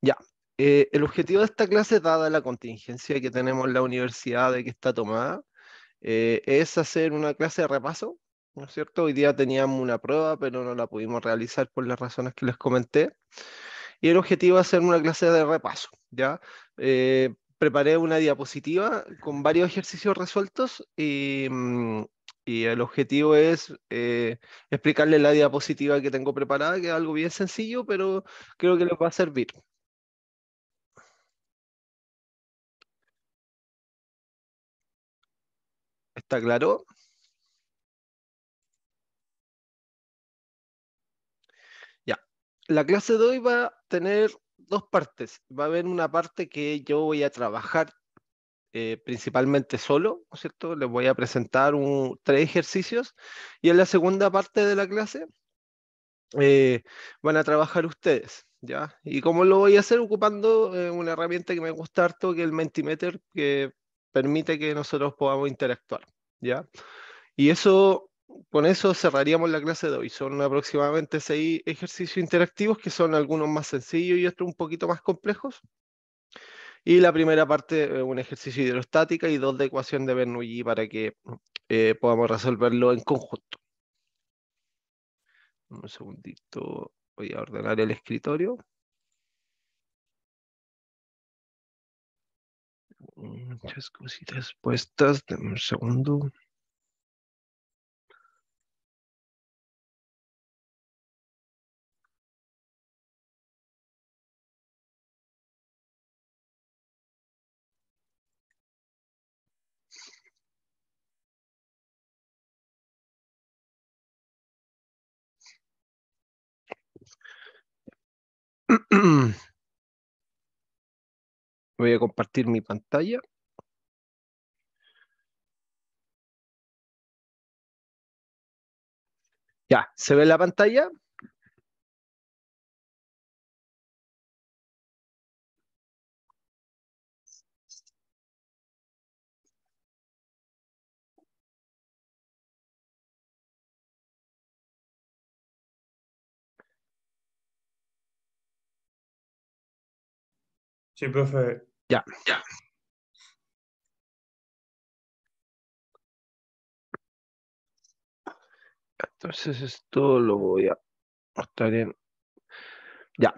Ya, eh, el objetivo de esta clase, dada la contingencia que tenemos en la universidad de que está tomada, eh, es hacer una clase de repaso, ¿no es cierto? Hoy día teníamos una prueba, pero no la pudimos realizar por las razones que les comenté. Y el objetivo es hacer una clase de repaso, ¿ya? Eh, preparé una diapositiva con varios ejercicios resueltos y, mm, el objetivo es explicarles la diapositiva que tengo preparada, que es algo bien sencillo, pero creo que les va a servir, ¿Está claro? Ya. La clase de hoy va a tener dos partes. Va a haber una parte que yo voy a trabajar eh, principalmente solo, ¿no es cierto? Les voy a presentar tres ejercicios y en la segunda parte de la clase eh, van a trabajar ustedes, ¿ya? ¿Y cómo lo voy a hacer? Ocupando eh, una herramienta que me gusta harto, que es el Mentimeter, que permite que nosotros podamos interactuar. ¿ya? Y eso, con eso cerraríamos la clase de hoy. Son aproximadamente seis ejercicios interactivos que son algunos más sencillos y otros un poquito más complejos. Y la primera parte, un ejercicio hidrostática y dos de ecuación de Bernoulli para que eh, podamos resolverlo en conjunto. Un segundito, voy a ordenar el escritorio. muchas cositas puestas. de un segundo. Voy a compartir mi pantalla. Ya, ¿se ve la pantalla? Sí, profe. Ya. ya. Entonces esto lo voy a mostrar en... Ya.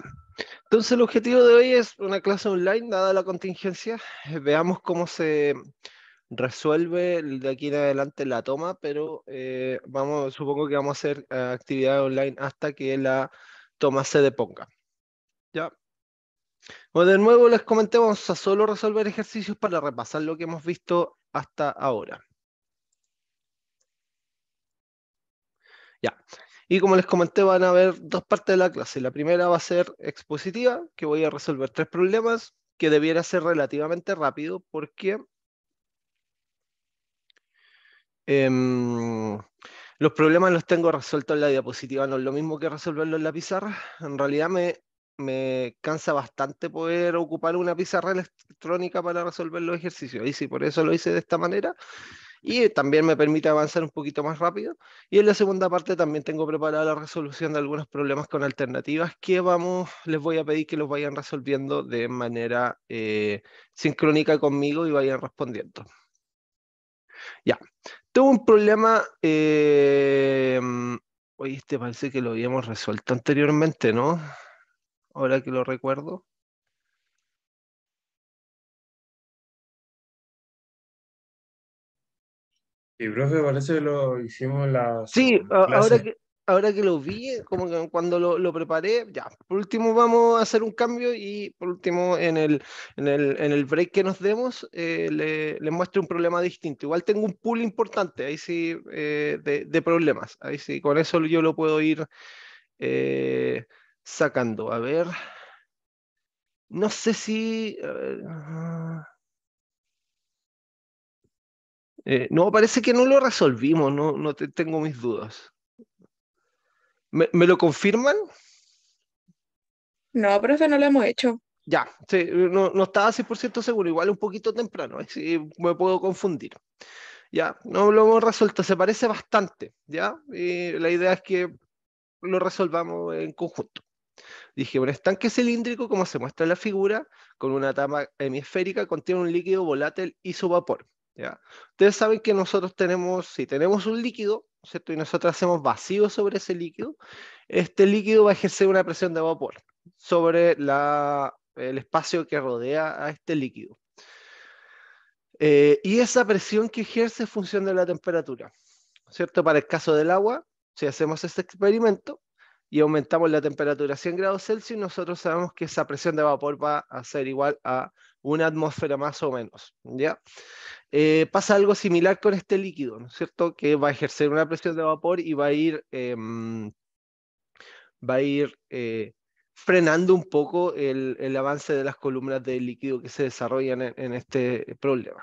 Entonces el objetivo de hoy es una clase online, dada la contingencia. Eh, veamos cómo se resuelve de aquí en adelante la toma, pero eh, vamos, supongo que vamos a hacer eh, actividad online hasta que la toma se deponga. Ya de nuevo les comenté, vamos a solo resolver ejercicios para repasar lo que hemos visto hasta ahora. Ya. Y como les comenté, van a haber dos partes de la clase. La primera va a ser expositiva, que voy a resolver tres problemas, que debiera ser relativamente rápido, porque em, los problemas los tengo resueltos en la diapositiva, no es lo mismo que resolverlos en la pizarra. En realidad me me cansa bastante poder ocupar una pizarra electrónica para resolver los ejercicios. Y sí, por eso lo hice de esta manera. Y también me permite avanzar un poquito más rápido. Y en la segunda parte también tengo preparada la resolución de algunos problemas con alternativas que vamos, les voy a pedir que los vayan resolviendo de manera eh, sincrónica conmigo y vayan respondiendo. Ya, tengo un problema eh, Oye, este parece que lo habíamos resuelto anteriormente, ¿no? ahora que lo recuerdo. Y profe, parece que lo hicimos la. Sí, ahora que, ahora que lo vi, eh, como cuando lo, preparé, ya. Por último, vamos a hacer un cambio y por último, en el, en el, break que nos demos, eh, le, muestro un problema distinto. Igual tengo un pool importante, ahí sí, eh, de, problemas. Ahí sí, con eso yo lo puedo ir sacando. A ver. No sé si. Eh, no, parece que no lo resolvimos, no, no tengo mis dudas. ¿Me, lo confirman? No, eso no lo hemos hecho. Ya, sí, no, estaba 100% seguro, igual un poquito temprano, si me puedo confundir. Ya, no lo hemos resuelto, se parece bastante, ¿ya? Y la idea es que lo resolvamos en conjunto. Dije, un estanque cilíndrico, como se muestra en la figura, con una tapa hemisférica, contiene un líquido volátil y su vapor. ¿ya? Ustedes saben que nosotros tenemos, si tenemos un líquido, ¿cierto? Y nosotros hacemos vacío sobre ese líquido, este líquido va a ejercer una presión de vapor sobre la, el espacio que rodea a este líquido. Eh, y esa presión que ejerce es función de la temperatura, ¿cierto? Para el caso del agua, si hacemos este experimento, y aumentamos la temperatura a 100 grados Celsius, nosotros sabemos que esa presión de vapor va a ser igual a una atmósfera más o menos. ¿ya? Eh, pasa algo similar con este líquido, ¿no es cierto? Que va a ejercer una presión de vapor y va a ir, em, va a ir eh, frenando un poco el, avance de las columnas de líquido que se desarrollan en, en este problema.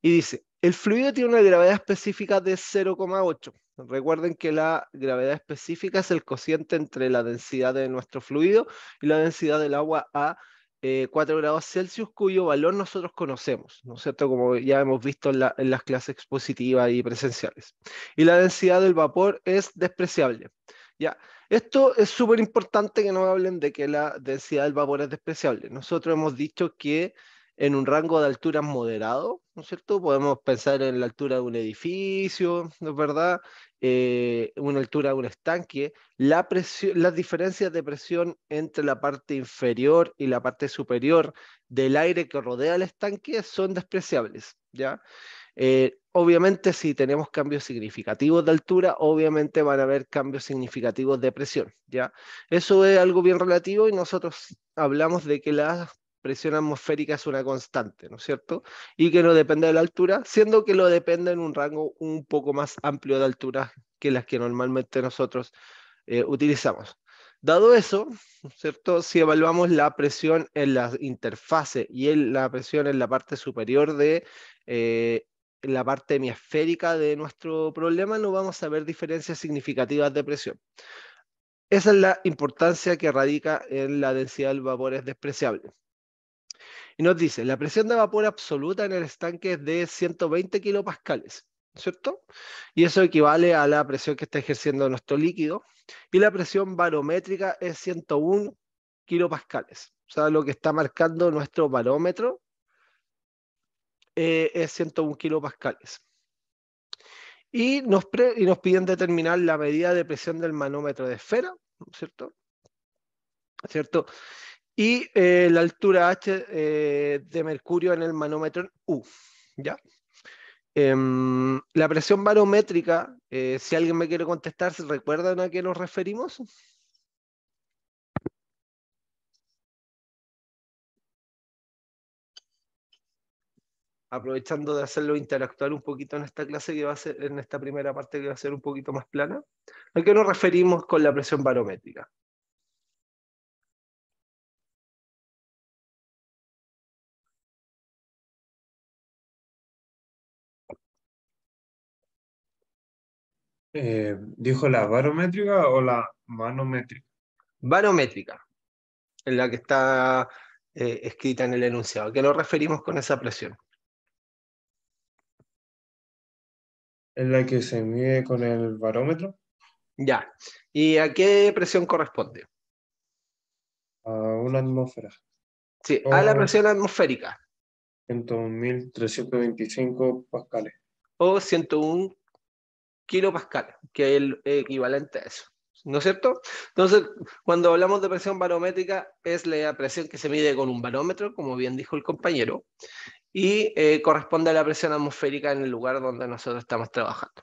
Y dice, el fluido tiene una gravedad específica de 0,8 Recuerden que la gravedad específica es el cociente entre la densidad de nuestro fluido y la densidad del agua a 4 eh, grados Celsius, cuyo valor nosotros conocemos, ¿no es cierto? Como ya hemos visto en, las clases expositivas y presenciales. Y la densidad del vapor es despreciable. Ya, esto es súper importante que no hablen de que la densidad del vapor es despreciable. Nosotros hemos dicho que en un rango de alturas moderado, ¿no es cierto? Podemos pensar en la altura de un edificio, ¿no es verdad? Eh, una altura de un estanque. La las diferencias de presión entre la parte inferior y la parte superior del aire que rodea el estanque son despreciables, ¿ya? Eh, obviamente, si tenemos cambios significativos de altura, obviamente van a haber cambios significativos de presión, ¿ya? Eso es algo bien relativo y nosotros hablamos de que las presión atmosférica es una constante, ¿no es cierto? Y que no depende de la altura, siendo que lo depende en un rango un poco más amplio de alturas que las que normalmente nosotros eh, utilizamos. Dado eso, ¿no es ¿cierto? Si evaluamos la presión en la interfase y en la presión en la parte superior de eh, la parte hemisférica de nuestro problema, no vamos a ver diferencias significativas de presión. Esa es la importancia que radica en la densidad vapor es despreciable nos dice, la presión de vapor absoluta en el estanque es de 120 kilopascales, ¿cierto? Y eso equivale a la presión que está ejerciendo nuestro líquido. Y la presión barométrica es 101 kilopascales. O sea, lo que está marcando nuestro barómetro eh, es 101 kilopascales. Y nos, y nos piden determinar la medida de presión del manómetro de esfera, ¿cierto? ¿Cierto? y eh, la altura H eh, de mercurio en el manómetro U. ¿ya? Em, la presión barométrica, eh, si alguien me quiere contestar, ¿se recuerdan a qué nos referimos? Aprovechando de hacerlo interactuar un poquito en esta clase que va a ser, en esta primera parte que va a ser un poquito más plana. ¿A qué nos referimos con la presión barométrica? Eh, ¿Dijo la barométrica o la manométrica? Barométrica, en la que está eh, escrita en el enunciado. ¿A qué nos referimos con esa presión? ¿En la que se mide con el barómetro? Ya. ¿Y a qué presión corresponde? A una atmósfera. Sí, a la presión atmosférica. 101.325 pascales. O 101 pascal que es el equivalente a eso. ¿No es cierto? Entonces, cuando hablamos de presión barométrica, es la presión que se mide con un barómetro, como bien dijo el compañero, y eh, corresponde a la presión atmosférica en el lugar donde nosotros estamos trabajando.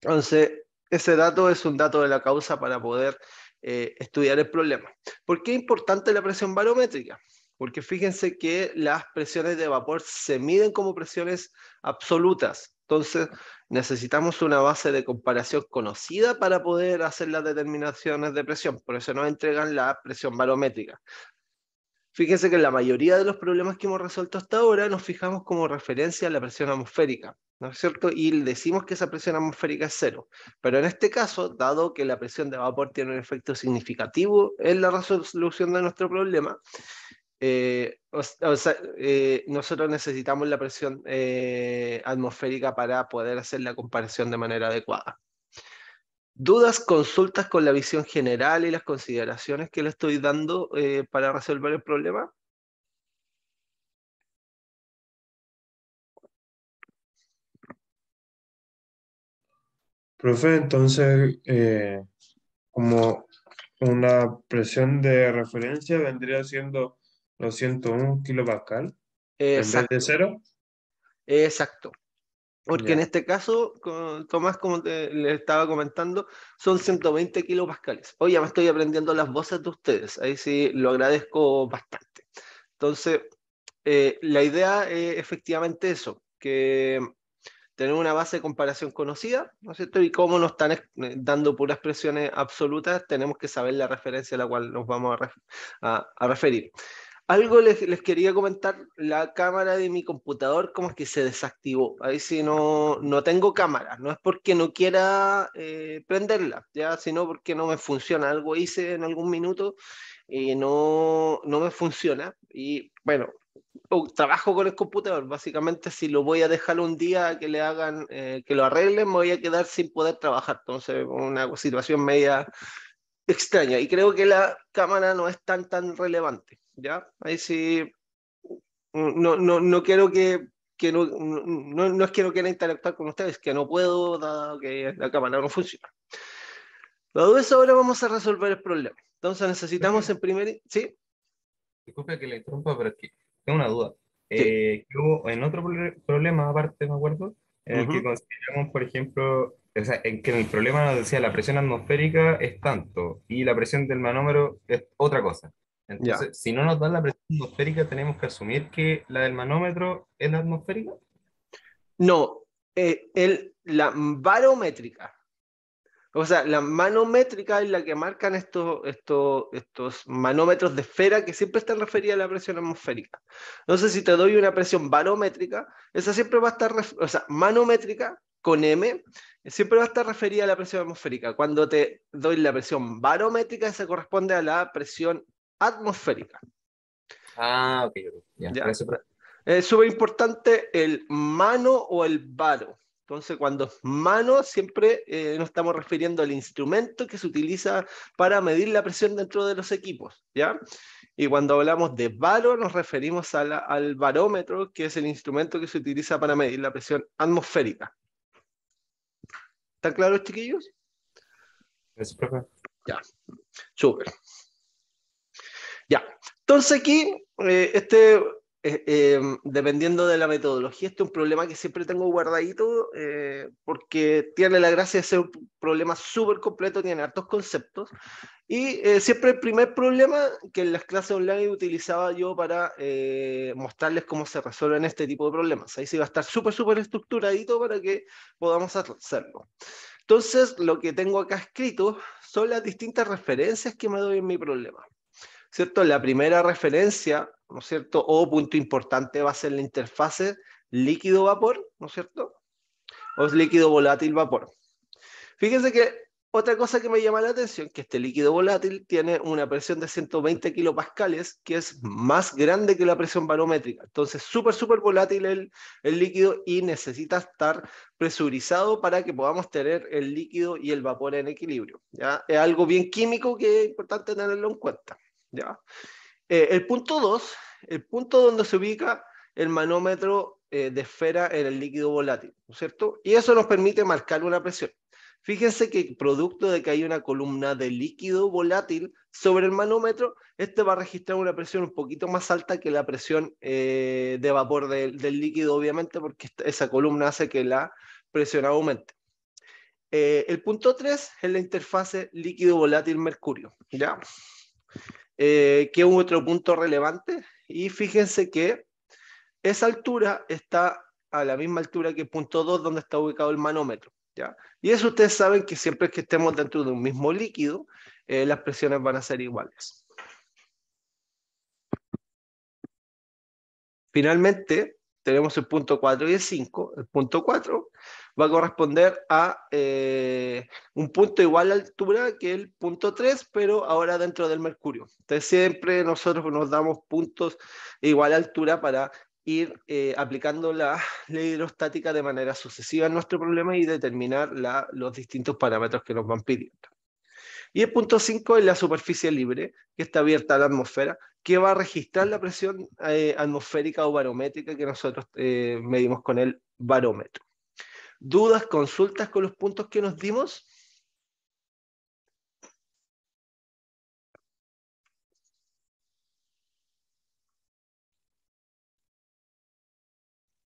Entonces, ese dato es un dato de la causa para poder eh, estudiar el problema. ¿Por qué es importante la presión barométrica? Porque fíjense que las presiones de vapor se miden como presiones absolutas, entonces, necesitamos una base de comparación conocida para poder hacer las determinaciones de presión. Por eso nos entregan la presión barométrica. Fíjense que en la mayoría de los problemas que hemos resuelto hasta ahora nos fijamos como referencia a la presión atmosférica, ¿no es cierto? Y decimos que esa presión atmosférica es cero. Pero en este caso, dado que la presión de vapor tiene un efecto significativo en la resolución de nuestro problema, eh, eh, nosotros necesitamos la presión eh, atmosférica para poder hacer la comparación de manera adecuada. Dudas, consultas con la visión general y las consideraciones que le estoy dando para resolver el problema. Profe, entonces, como una presión de referencia vendría siendo 201 kilopascal en vez de cero. Exacto. Porque en este caso, Tomás, como te, le estaba comentando, son 120 kilopascales. Hoy ya me estoy aprendiendo las voces de ustedes. Ahí sí lo agradezco bastante. Entonces, eh, la idea es efectivamente eso, que tener una base de comparación conocida, ¿no es cierto? Y como nos están eh, dando puras presiones absolutas, tenemos que saber la referencia a la cual nos vamos a referir algo les, quería comentar, la cámara de mi computador como es que se desactivó, ahí si no, no tengo cámara, no es porque no quiera eh, prenderla, ya, sino porque no me funciona, algo hice en algún minuto y no, no me funciona, y bueno, trabajo con el computador, básicamente si lo voy a dejar un día que le hagan, eh, que lo arreglen, me voy a quedar sin poder trabajar, entonces una situación media extraña, y creo que la cámara no es tan, tan relevante. ¿ya? Ahí sí, no, no, no quiero que, que no, no, no, es que no quiera interactuar con ustedes, que no puedo, dado que la cámara no funciona. Dado eso, ahora vamos a resolver el problema. Entonces necesitamos en primer... ¿Sí? Disculpe que le interrumpa, pero es que tengo una duda. Eh, en otro problema, aparte, me acuerdo, en el que consideramos, por ejemplo, o sea, en que el problema nos decía la presión atmosférica es tanto y la presión del manómero es otra cosa. Entonces, si no nos dan la presión atmosférica, tenemos que asumir que la del manómetro es la atmosférica. No, eh, la barométrica. O sea, la manométrica es la que marcan estos, estos, estos manómetros de esfera que siempre están referidos a la presión atmosférica. Entonces, si te doy una presión barométrica, esa siempre va a estar, o sea, manométrica con M, siempre va a estar referida a la presión atmosférica. Cuando te doy la presión barométrica, esa corresponde a la presión atmosférica. Ah, ok. ya. Eso... Eh, es súper importante el mano o el varo. Entonces, cuando es mano, siempre eh, nos estamos refiriendo al instrumento que se utiliza para medir la presión dentro de los equipos, ¿ya? Y cuando hablamos de varo, nos referimos al barómetro, que es el instrumento que se utiliza para medir la presión atmosférica. ¿Están claros, chiquillos? Es ya, súper. Ya, entonces aquí, eh, este, eh, eh, dependiendo de la metodología, este es un problema que siempre tengo guardadito porque tiene la gracia de ser un problema súper completo, tiene hartos conceptos. Y siempre el primer problema que en las clases online utilizaba yo para mostrarles cómo se resuelven este tipo de problemas. Ahí sí va a estar súper, súper estructuradito para que podamos hacerlo. Entonces, lo que tengo acá escrito son las distintas referencias que me doy en mi problema. ¿cierto? La primera referencia, ¿no es cierto? O punto importante va a ser la interfase líquido-vapor, ¿no es cierto? O es líquido volátil-vapor. Fíjense que otra cosa que me llama la atención, que este líquido volátil tiene una presión de 120 kilopascales, que es más grande que la presión barométrica. Entonces, súper, súper volátil el, líquido y necesita estar presurizado para que podamos tener el líquido y el vapor en equilibrio. ¿ya? Es algo bien químico que es importante tenerlo en cuenta. ¿ya? Eh, el punto 2, el punto donde se ubica el manómetro eh, de esfera en el líquido volátil, ¿no es cierto? Y eso nos permite marcar una presión. Fíjense que producto de que hay una columna de líquido volátil sobre el manómetro, este va a registrar una presión un poquito más alta que la presión eh, de vapor del líquido, obviamente, porque esa columna hace que la presión aumente. el punto 3 es la interfase líquido volátil mercurio. ¿ya? Eh, que es otro punto relevante. Y fíjense que esa altura está a la misma altura que el punto 2 donde está ubicado el manómetro. ¿ya? Y eso ustedes saben que siempre que estemos dentro de un mismo líquido, eh, las presiones van a ser iguales. Finalmente, tenemos el punto 4 y el 5. El punto 4 va a corresponder a eh, un punto igual a altura que el punto 3, pero ahora dentro del mercurio. Entonces siempre nosotros nos damos puntos igual altura para ir eh, aplicando la ley hidrostática de manera sucesiva en nuestro problema y determinar los distintos parámetros que nos van pidiendo. Y el punto 5 es la superficie libre, que está abierta a la atmósfera, que va a registrar la presión eh, atmosférica o barométrica que nosotros eh, medimos con el barómetro. ¿Dudas, consultas con los puntos que nos dimos?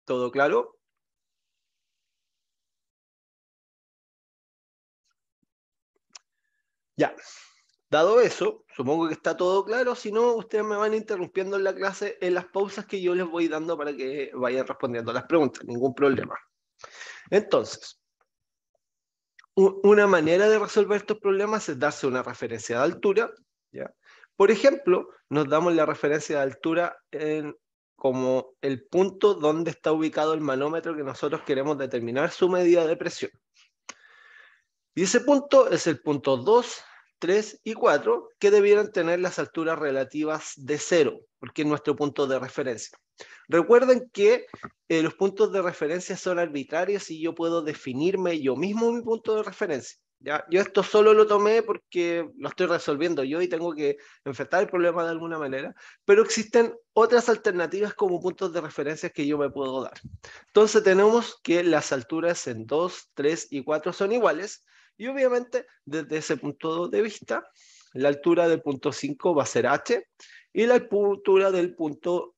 ¿Todo claro? Ya. Dado eso, supongo que está todo claro, si no, ustedes me van interrumpiendo en la clase en las pausas que yo les voy dando para que vayan respondiendo a las preguntas, ningún problema. Entonces, una manera de resolver estos problemas es darse una referencia de altura. ¿ya? Por ejemplo, nos damos la referencia de altura como el punto donde está ubicado el manómetro que nosotros queremos determinar su medida de presión. Y ese punto es el punto 2 3 y 4, que debieran tener las alturas relativas de 0, porque es nuestro punto de referencia. Recuerden que eh, los puntos de referencia son arbitrarios y yo puedo definirme yo mismo mi punto de referencia. ¿ya? Yo esto solo lo tomé porque lo estoy resolviendo yo y tengo que enfrentar el problema de alguna manera, pero existen otras alternativas como puntos de referencia que yo me puedo dar. Entonces tenemos que las alturas en 2, 3 y 4 son iguales, y obviamente, desde ese punto de vista, la altura del punto 5 va a ser h y la altura del punto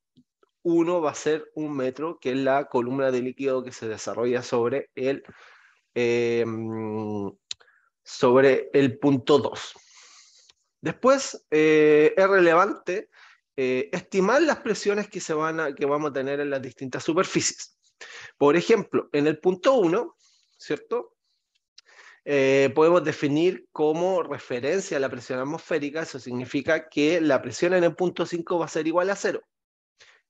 1 va a ser un metro, que es la columna de líquido que se desarrolla sobre el, em, sobre el punto 2. Después, eh, es relevante eh, estimar las presiones que, se van que vamos a tener en las distintas superficies. Por ejemplo, en el punto 1, ¿cierto? Eh, podemos definir como referencia a la presión atmosférica, eso significa que la presión en el punto 5 va a ser igual a cero.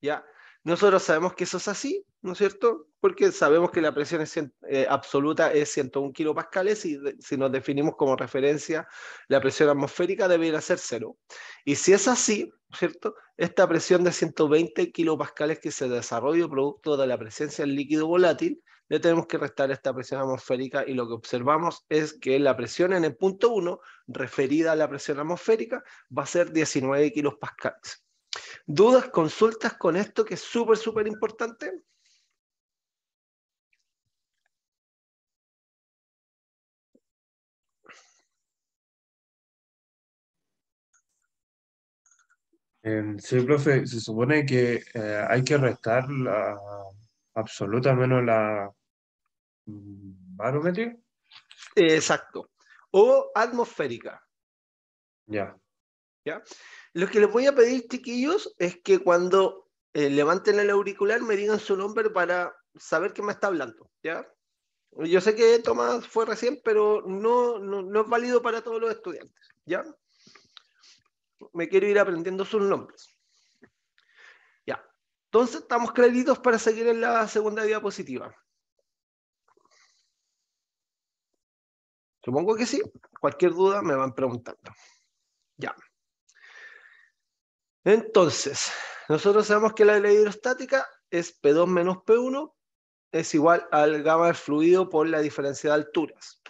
¿Ya? Nosotros sabemos que eso es así, ¿no es cierto? Porque sabemos que la presión eh, absoluta es 101 kilopascales y si nos definimos como referencia la presión atmosférica debería ser cero. Y si es así, cierto? Esta presión de 120 kilopascales que se desarrolla producto de la presencia del líquido volátil le tenemos que restar esta presión atmosférica y lo que observamos es que la presión en el punto 1, referida a la presión atmosférica, va a ser 19 kilopascales. ¿Dudas, consultas con esto que es súper, súper importante? Em, sí, profe, se supone que eh, hay que restar la, Absolutamente menos la barometría? Exacto. O atmosférica. Ya. ¿Ya? Lo que les voy a pedir, chiquillos, es que cuando eh, levanten el auricular me digan su nombre para saber qué me está hablando. ¿Ya? Yo sé que Tomás fue recién, pero no, no, es válido para todos los estudiantes. ¿Ya? Me quiero ir aprendiendo sus nombres. Entonces, estamos créditos para seguir en la segunda diapositiva. Supongo que sí. Cualquier duda me van preguntando. Ya. Entonces, nosotros sabemos que la ley hidrostática es P2 menos P1 es igual al gamma del fluido por la diferencia de alturas.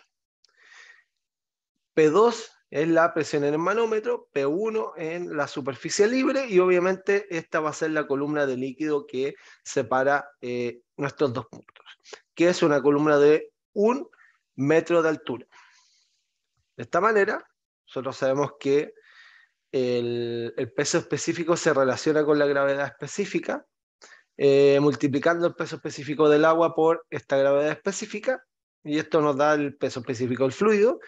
P2 es la presión en el manómetro, P1 en la superficie libre y obviamente esta va a ser la columna de líquido que separa eh, nuestros dos puntos, que es una columna de un metro de altura. De esta manera, nosotros sabemos que el, peso específico se relaciona con la gravedad específica, eh, multiplicando el peso específico del agua por esta gravedad específica, y esto nos da el peso específico del fluido,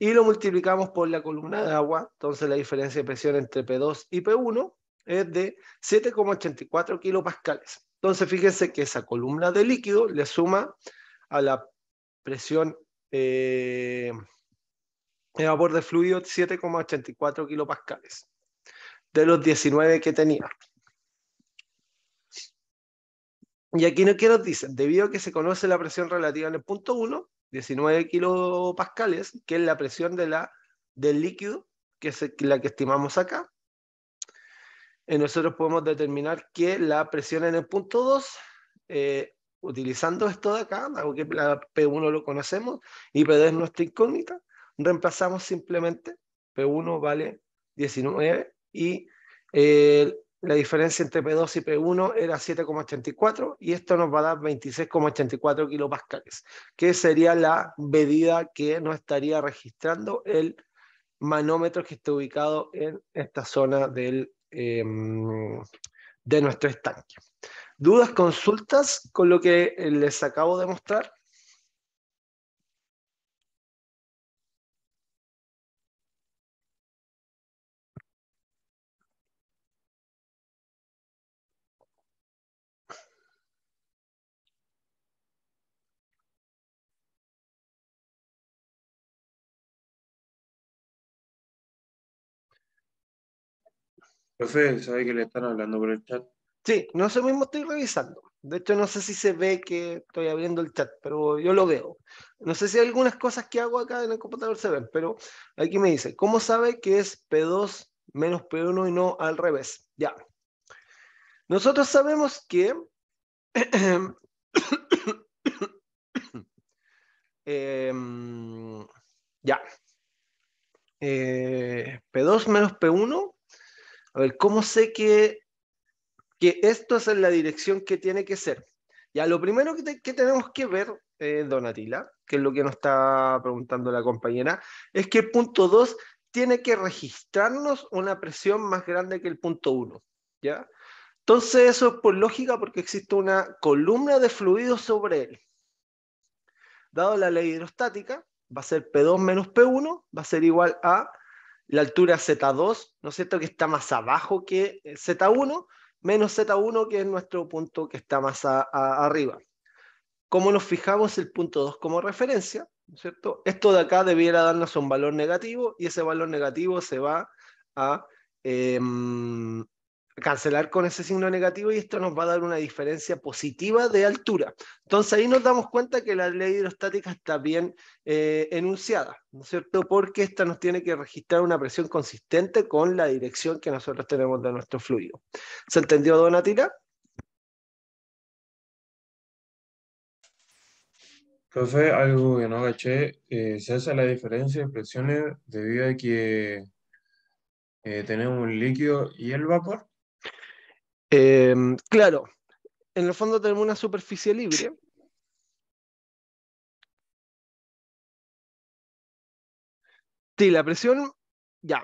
y lo multiplicamos por la columna de agua, entonces la diferencia de presión entre P2 y P1 es de 7,84 kilopascales. Entonces fíjense que esa columna de líquido le suma a la presión de eh, vapor de fluido 7,84 kilopascales de los 19 que tenía. Y aquí no quiero nos dicen, debido a que se conoce la presión relativa en el punto 1, 19 kilopascales, que es la presión del líquido, que es la que estimamos acá. Eh, nosotros podemos determinar que la presión en el punto 2, eh, utilizando esto de acá, algo que la P1 lo conocemos, y P2 es nuestra incógnita, reemplazamos simplemente P1 vale 19 y el la diferencia entre P2 y P1 era 7,84 y esto nos va a dar 26,84 kilopascales, que sería la medida que nos estaría registrando el manómetro que está ubicado en esta zona del, em, de nuestro estanque. ¿Dudas, consultas con lo que les acabo de mostrar? Profe, ¿sabe que le están hablando por el chat? Sí, no sé, mismo estoy revisando. De hecho, no sé si se ve que estoy abriendo el chat, pero yo lo veo. No sé si algunas cosas que hago acá en el computador se ven, pero aquí me dice, ¿cómo sabe que es P2 menos P1 y no al revés? Ya. Nosotros sabemos que em, ya. Eh, P2 menos P1 a ver, ¿cómo sé que, esto es en la dirección que tiene que ser? Ya, lo primero que, tenemos que ver, eh, Donatila, que es lo que nos está preguntando la compañera, es que el punto 2 tiene que registrarnos una presión más grande que el punto 1. ¿ya? Entonces eso es por lógica porque existe una columna de fluido sobre él. Dado la ley hidrostática, va a ser P2 menos P1, va a ser igual a la altura Z2, ¿no es cierto?, que está más abajo que Z1, menos Z1, que es nuestro punto que está más arriba. Como nos fijamos el punto 2 como referencia, ¿no es cierto? Esto de acá debiera darnos un valor negativo y ese valor negativo se va a, em, cancelar con ese signo negativo y esto nos va a dar una diferencia positiva de altura. Entonces ahí nos damos cuenta que la ley hidrostática está bien eh, enunciada, ¿no es cierto? Porque esta nos tiene que registrar una presión consistente con la dirección que nosotros tenemos de nuestro fluido. ¿Se entendió, Donatila? Profe, algo que no agaché, eh, se hace la diferencia de presiones debido a que eh, tenemos un líquido y el vapor. Em, claro, en el fondo tenemos una superficie libre. Sí, la presión, ya,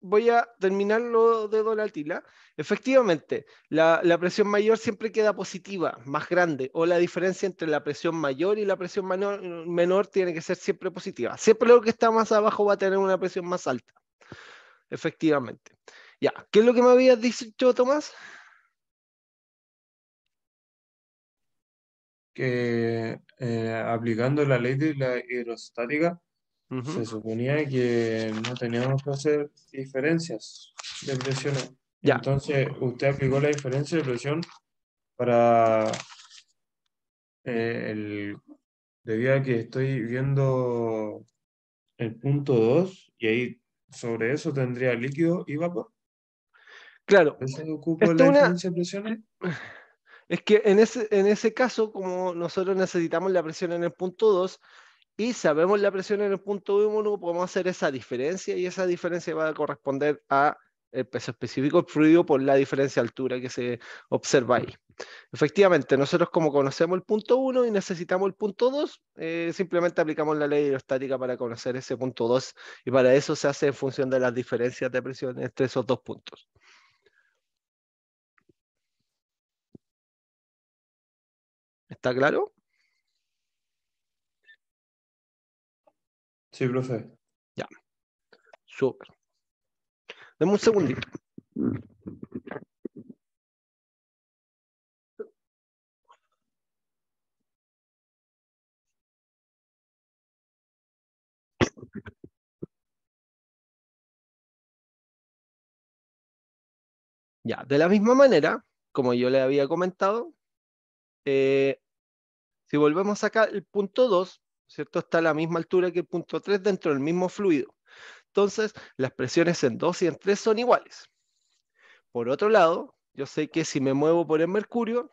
voy a terminar lo de tila Efectivamente, la, presión mayor siempre queda positiva, más grande, o la diferencia entre la presión mayor y la presión menor, tiene que ser siempre positiva. Siempre lo que está más abajo va a tener una presión más alta. Efectivamente. Ya, ¿qué es lo que me habías dicho, Tomás? que eh, aplicando la ley de la hidrostática se suponía que no teníamos que hacer diferencias de presiones. Entonces, usted aplicó la diferencia de presión para eh, el... Debido a que estoy viendo el punto 2 y ahí sobre eso tendría líquido y vapor. Claro. ¿Eso ocupa la diferencia de presiones? Es que en ese, caso, como nosotros necesitamos la presión en el punto 2 y sabemos la presión en el punto 1, podemos hacer esa diferencia y esa diferencia va a corresponder a el peso específico fluido por la diferencia de altura que se observa ahí. Efectivamente, nosotros como conocemos el punto 1 y necesitamos el punto 2, eh, simplemente aplicamos la ley hidrostática para conocer ese punto 2 y para eso se hace en función de las diferencias de presión entre esos dos puntos. ¿Está claro? Sí, profe. Ya. super Dame un segundito. Ya, de la misma manera, como yo le había comentado, eh, si volvemos acá, el punto 2, ¿cierto? Está a la misma altura que el punto 3 dentro del mismo fluido. Entonces, las presiones en 2 y en 3 son iguales. Por otro lado, yo sé que si me muevo por el mercurio,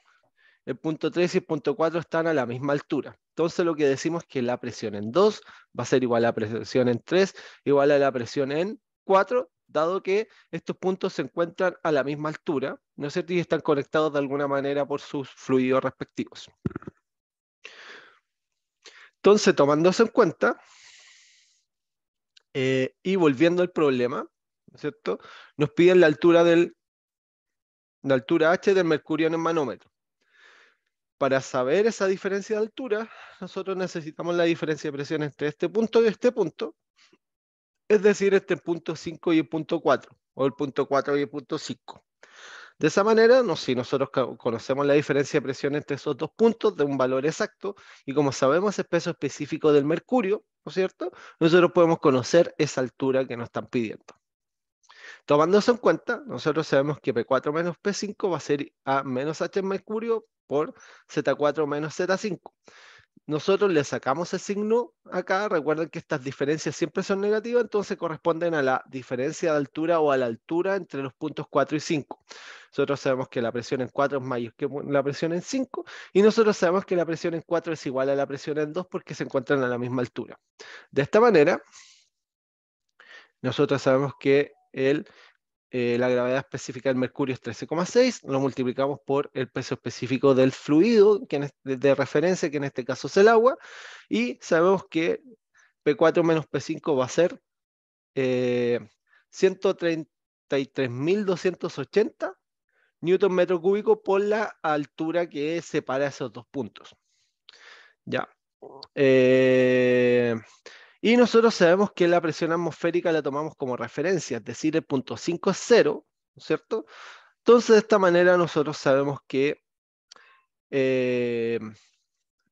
el punto 3 y el punto 4 están a la misma altura. Entonces lo que decimos es que la presión en 2 va a ser igual a la presión en 3, igual a la presión en 4, dado que estos puntos se encuentran a la misma altura, ¿no es cierto? Y están conectados de alguna manera por sus fluidos respectivos. Entonces, tomando en cuenta eh, y volviendo al problema, ¿cierto? Nos piden la altura del la altura h del mercurio en el manómetro. Para saber esa diferencia de altura, nosotros necesitamos la diferencia de presión entre este punto y este punto, es decir, entre el punto 5 y el punto 4, o el punto 4 y el punto 5. De esa manera, si nosotros conocemos la diferencia de presión entre esos dos puntos de un valor exacto, y como sabemos el peso específico del mercurio, ¿no es cierto? Nosotros podemos conocer esa altura que nos están pidiendo. Tomando en cuenta, nosotros sabemos que P4 menos P5 va a ser A menos H mercurio por Z4 menos Z5 nosotros le sacamos el signo acá, recuerden que estas diferencias siempre son negativas, entonces corresponden a la diferencia de altura o a la altura entre los puntos 4 y 5. Nosotros sabemos que la presión en 4 es mayor que la presión en 5 y nosotros sabemos que la presión en 4 es igual a la presión en 2 porque se encuentran a la misma altura. De esta manera, nosotros sabemos que el eh, la gravedad específica del mercurio es 13,6, lo multiplicamos por el peso específico del fluido que es de referencia, que en este caso es el agua, y sabemos que P4 menos P5 va a ser 133.280 eh, newton metro cúbico por la altura que separa esos dos puntos. Ya. Eh, y nosotros sabemos que la presión atmosférica la tomamos como referencia, es decir, el punto 5 es 0, ¿no es cierto? Entonces, de esta manera nosotros sabemos que eh,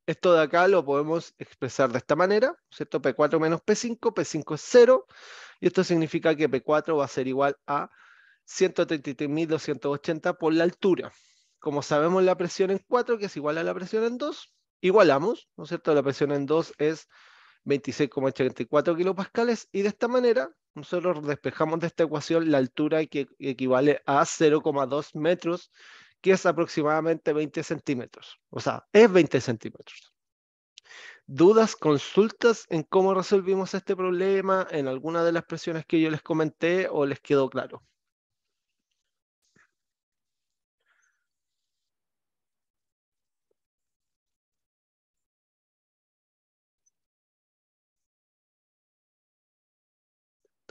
esto de acá lo podemos expresar de esta manera, ¿cierto? P4 menos P5, P5 es 0, y esto significa que P4 va a ser igual a 133.280 por la altura. Como sabemos la presión en 4, que es igual a la presión en 2, igualamos, ¿no es cierto? La presión en 2 es 26,84 kilopascales y de esta manera nosotros despejamos de esta ecuación la altura que equivale a 0,2 metros, que es aproximadamente 20 centímetros. O sea, es 20 centímetros. ¿Dudas, consultas en cómo resolvimos este problema, en alguna de las presiones que yo les comenté o les quedó claro?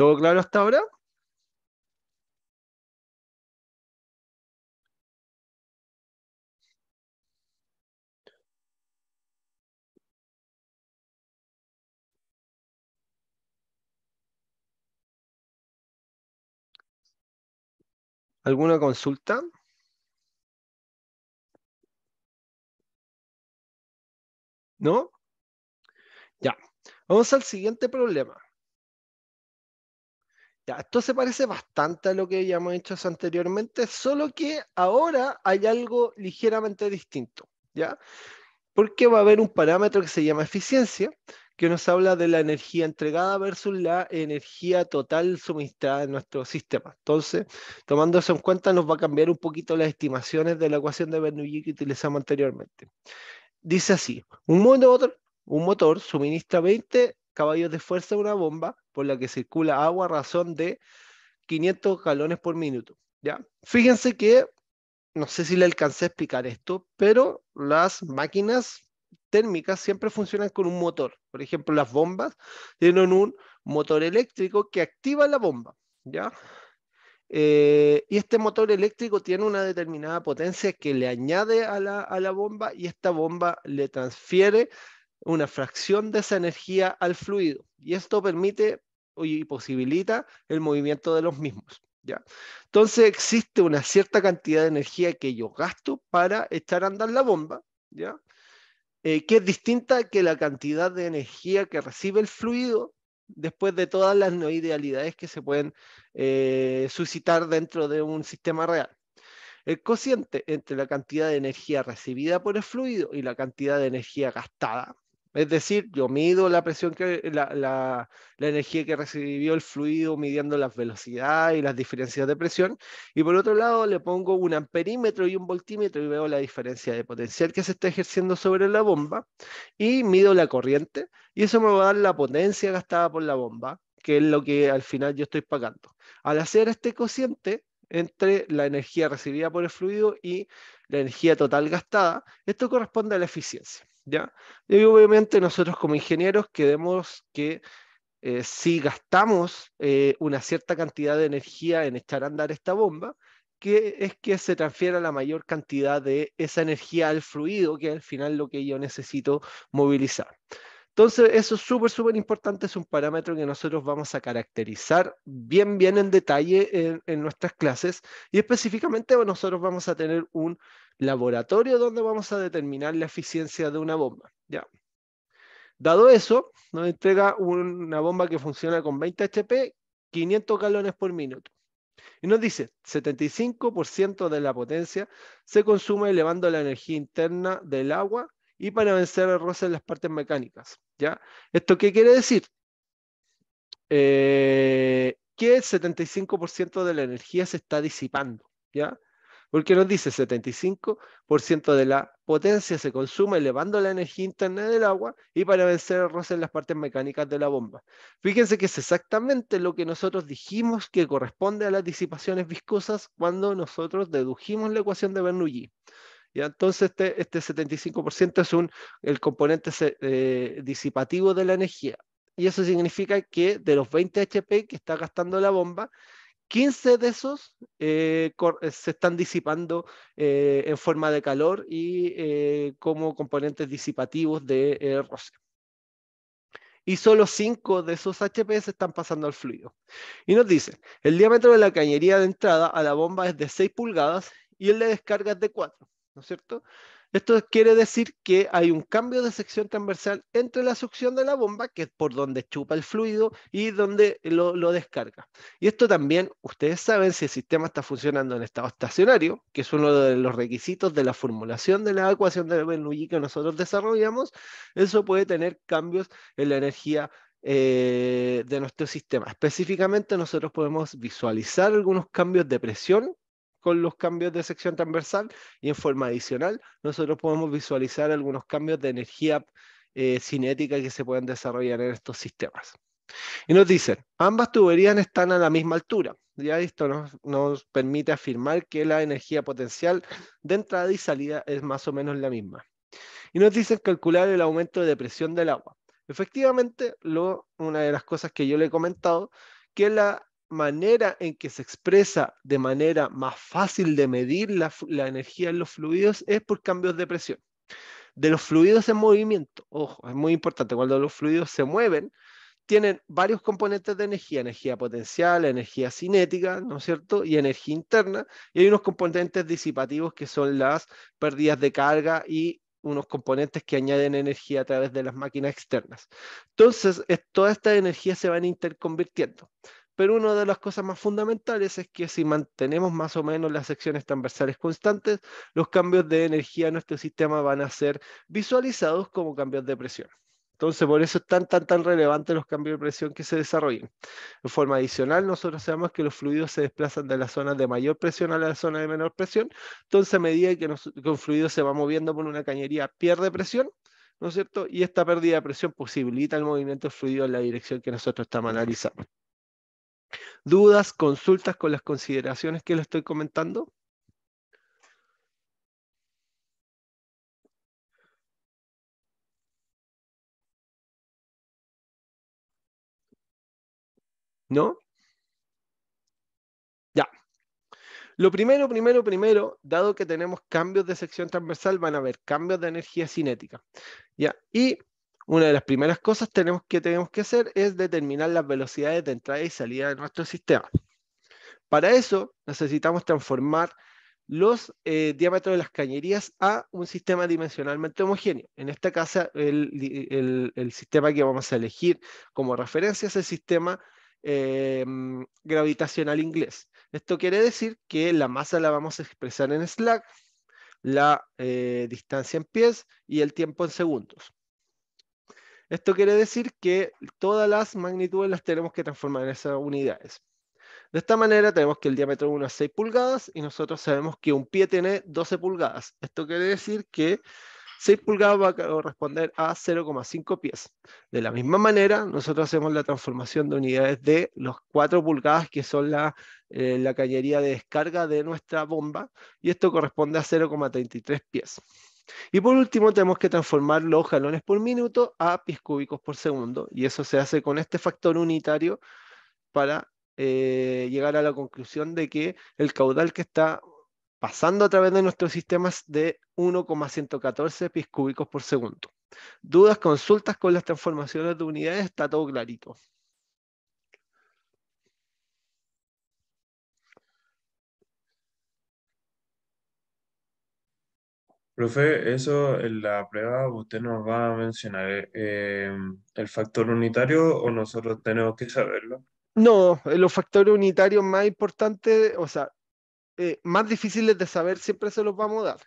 ¿Todo claro hasta ahora? ¿Alguna consulta? ¿No? Ya. Vamos al siguiente problema esto se parece bastante a lo que ya hecho anteriormente, solo que ahora hay algo ligeramente distinto, ¿ya? Porque va a haber un parámetro que se llama eficiencia, que nos habla de la energía entregada versus la energía total suministrada en nuestro sistema. Entonces, tomándose en cuenta, nos va a cambiar un poquito las estimaciones de la ecuación de Bernoulli que utilizamos anteriormente. Dice así, un motor suministra 20 caballos de fuerza de una bomba por la que circula agua a razón de 500 galones por minuto. ¿ya? Fíjense que, no sé si le alcancé a explicar esto, pero las máquinas térmicas siempre funcionan con un motor. Por ejemplo, las bombas tienen un motor eléctrico que activa la bomba. ¿ya? Eh, y este motor eléctrico tiene una determinada potencia que le añade a la, a la bomba y esta bomba le transfiere una fracción de esa energía al fluido. Y esto permite y posibilita el movimiento de los mismos. ¿ya? Entonces existe una cierta cantidad de energía que yo gasto para estar a andar la bomba, ¿ya? Eh, que es distinta que la cantidad de energía que recibe el fluido después de todas las no idealidades que se pueden eh, suscitar dentro de un sistema real. El cociente entre la cantidad de energía recibida por el fluido y la cantidad de energía gastada es decir, yo mido la presión que eh, la, energía que recibió el fluido midiendo las velocidades y las diferencias de presión. Y por otro lado, le pongo un amperímetro y un voltímetro y veo la diferencia de potencial que se está ejerciendo sobre la bomba. Y mido la corriente. Y eso me va a dar la potencia gastada por la bomba, que es lo que al final yo estoy pagando. Al hacer este cociente, entre la energía recibida por el fluido y la energía total gastada. Esto corresponde a la eficiencia. Y obviamente nosotros como ingenieros queremos que eh, si gastamos eh, una cierta cantidad de energía en echar a andar esta bomba, que es que se transfiera la mayor cantidad de esa energía al fluido, que al final lo que yo necesito movilizar. Entonces, eso es súper, súper importante, es un parámetro que nosotros vamos a caracterizar bien, bien en detalle en nuestras clases y específicamente nosotros vamos a tener un laboratorio donde vamos a determinar la eficiencia de una bomba. ¿ya? Dado eso, nos entrega una bomba que funciona con 20 HP, 500 galones por minuto. Y nos dice, 75% de la potencia se consume elevando la energía interna del agua y para vencer el roce en las partes mecánicas. ¿ya? ¿Esto qué quiere decir? Eh, que el 75% de la energía se está disipando. ¿ya? Porque nos dice 75% de la potencia se consume elevando la energía interna del agua y para vencer el roce en las partes mecánicas de la bomba. Fíjense que es exactamente lo que nosotros dijimos que corresponde a las disipaciones viscosas cuando nosotros dedujimos la ecuación de Bernoulli. Y Entonces este, 75% este es un, el componente eh, disipativo de la energía. Y eso significa que de los 20 HP que está gastando la bomba, 15 de esos eh, eh, se están disipando eh, en forma de calor y como componentes disipativos de roce. Y solo 5 de esos HPs están pasando al fluido. Y nos dice, el diámetro de la cañería de entrada a la bomba es de 6 pulgadas y el de descarga es de 4, ¿no es cierto? Esto quiere decir que hay un cambio de sección transversal entre la succión de la bomba, que es por donde chupa el fluido, y donde lo, descarga. Y esto también, ustedes saben si el sistema está funcionando en estado estacionario, que es uno de los requisitos de la formulación de la ecuación de Bernoulli que nosotros desarrollamos, eso puede tener cambios en la energía eh, de nuestro sistema. Específicamente nosotros podemos visualizar algunos cambios de presión con los cambios de sección transversal y en forma adicional nosotros podemos visualizar algunos cambios de energía eh, cinética que se pueden desarrollar en estos sistemas. Y nos dicen, ambas tuberías están a la misma altura. Ya esto nos, nos permite afirmar que la energía potencial de entrada y salida es más o menos la misma. Y nos dicen calcular el aumento de presión del agua. Efectivamente, lo, una de las cosas que yo le he comentado, que la manera en que se expresa de manera más fácil de medir la, energía en los fluidos es por cambios de presión. De los fluidos en movimiento, ojo, es muy importante, cuando los fluidos se mueven, tienen varios componentes de energía, energía potencial, energía cinética, ¿no es cierto? Y energía interna. Y hay unos componentes disipativos que son las pérdidas de carga y unos componentes que añaden energía a través de las máquinas externas. Entonces, toda esta energía se van interconvirtiendo pero una de las cosas más fundamentales es que si mantenemos más o menos las secciones transversales constantes, los cambios de energía en nuestro sistema van a ser visualizados como cambios de presión. Entonces, por eso es tan, tan, tan relevante los cambios de presión que se desarrollen. De forma adicional, nosotros sabemos que los fluidos se desplazan de la zona de mayor presión a la zona de menor presión. Entonces, a medida que, un fluido se va moviendo por una cañería, pierde presión, ¿no es cierto? Y esta pérdida de presión posibilita el movimiento fluido en la dirección que nosotros estamos analizando. ¿Dudas, consultas con las consideraciones que le estoy comentando? ¿No? Ya. Lo primero, primero, primero, dado que tenemos cambios de sección transversal, van a haber cambios de energía cinética. Ya. Y una de las primeras cosas que, tenemos que hacer es determinar las velocidades de entrada y salida de nuestro sistema. Para eso necesitamos transformar los eh, diámetros de las cañerías a un sistema dimensionalmente homogéneo. En esta casa, el, sistema que vamos a elegir como referencia es el sistema em, gravitacional inglés. Esto quiere decir que la masa la vamos a expresar en slack, la eh, distancia en pies y el tiempo en segundos. Esto quiere decir que todas las magnitudes las tenemos que transformar en esas unidades. De esta manera tenemos que el diámetro de 1 es 6 pulgadas y nosotros sabemos que un pie tiene 12 pulgadas. Esto quiere decir que 6 pulgadas va a corresponder a 0,5 pies. De la misma manera, nosotros hacemos la transformación de unidades de los 4 pulgadas, que son la, eh, la cañería de descarga de nuestra bomba, y esto corresponde a 0,33 pies. Y por último, tenemos que transformar los jalones por minuto a pies cúbicos por segundo. Y eso se hace con este factor unitario para eh, llegar a la conclusión de que el caudal que está pasando a través de nuestros es de 1,114 pies cúbicos por segundo. Dudas, consultas con las transformaciones de unidades, está todo clarito. Profe, eso en la prueba usted nos va a mencionar eh, el factor unitario o nosotros tenemos que saberlo. No, eh, los factores unitarios más importantes, o sea, eh, más difíciles de saber siempre se los vamos a dar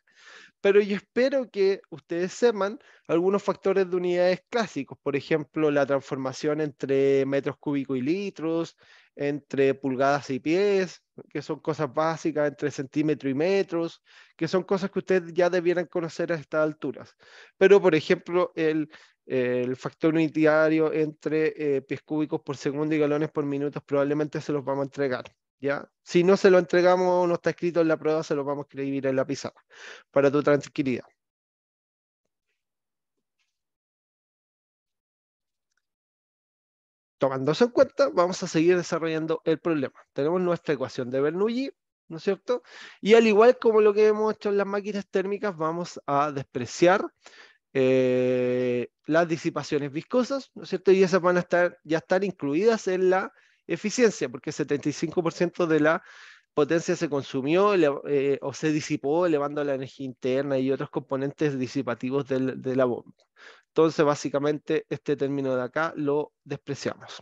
pero yo espero que ustedes sepan algunos factores de unidades clásicos, por ejemplo, la transformación entre metros cúbicos y litros, entre pulgadas y pies, que son cosas básicas, entre centímetros y metros, que son cosas que ustedes ya debieran conocer a estas alturas. Pero, por ejemplo, el, factor unitario entre eh, pies cúbicos por segundo y galones por minutos probablemente se los vamos a entregar. Si no se lo entregamos, o no está escrito en la prueba, se lo vamos a escribir en la pizarra, para tu tranquilidad. tomándose en cuenta, vamos a seguir desarrollando el problema. Tenemos nuestra ecuación de Bernoulli, ¿no es cierto? Y al igual como lo que hemos hecho en las máquinas térmicas, vamos a despreciar eh, las disipaciones viscosas, ¿no es cierto? Y esas van a estar, ya están incluidas en la eficiencia, porque el 75% de la potencia se consumió eh, o se disipó elevando la energía interna y otros componentes disipativos de la bomba. Entonces, básicamente, este término de acá lo despreciamos.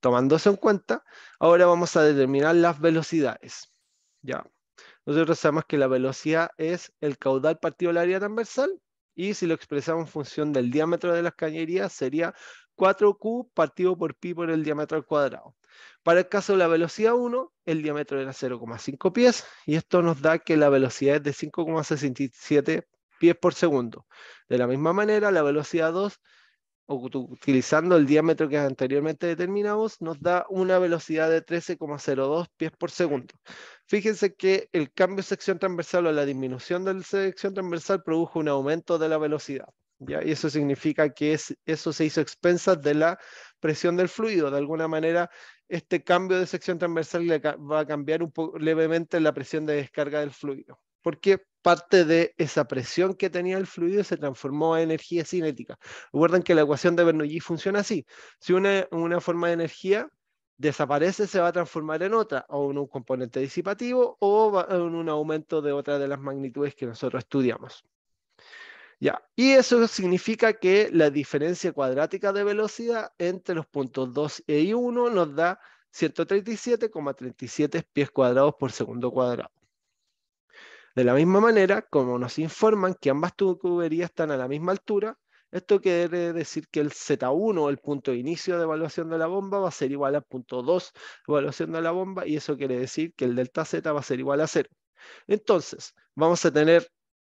Tomándose en cuenta, ahora vamos a determinar las velocidades. Ya. Nosotros sabemos que la velocidad es el caudal partido del área transversal y si lo expresamos en función del diámetro de las cañerías sería 4Q partido por pi por el diámetro al cuadrado. Para el caso de la velocidad 1, el diámetro era 0,5 pies y esto nos da que la velocidad es de 5,67 pies por segundo. De la misma manera, la velocidad 2, utilizando el diámetro que anteriormente determinamos, nos da una velocidad de 13,02 pies por segundo. Fíjense que el cambio de sección transversal o la disminución de la sección transversal produjo un aumento de la velocidad. Y eso significa que eso se hizo expensas de la presión del fluido. De alguna manera, este cambio de sección transversal va a cambiar levemente la presión de descarga del fluido, porque parte de esa presión que tenía el fluido se transformó en energía cinética. Recuerden que la ecuación de Bernoulli funciona así. Si una, forma de energía desaparece, se va a transformar en otra, o en un componente disipativo, o en un aumento de otra de las magnitudes que nosotros estudiamos y eso significa que la diferencia cuadrática de velocidad entre los puntos 2 y 1 nos da 137,37 pies cuadrados por segundo cuadrado. De la misma manera, como nos informan que ambas tuberías están a la misma altura, esto quiere decir que el Z1, el punto de inicio de evaluación de la bomba, va a ser igual al punto 2 de evaluación de la bomba, y eso quiere decir que el delta Z va a ser igual a 0. Entonces, vamos a tener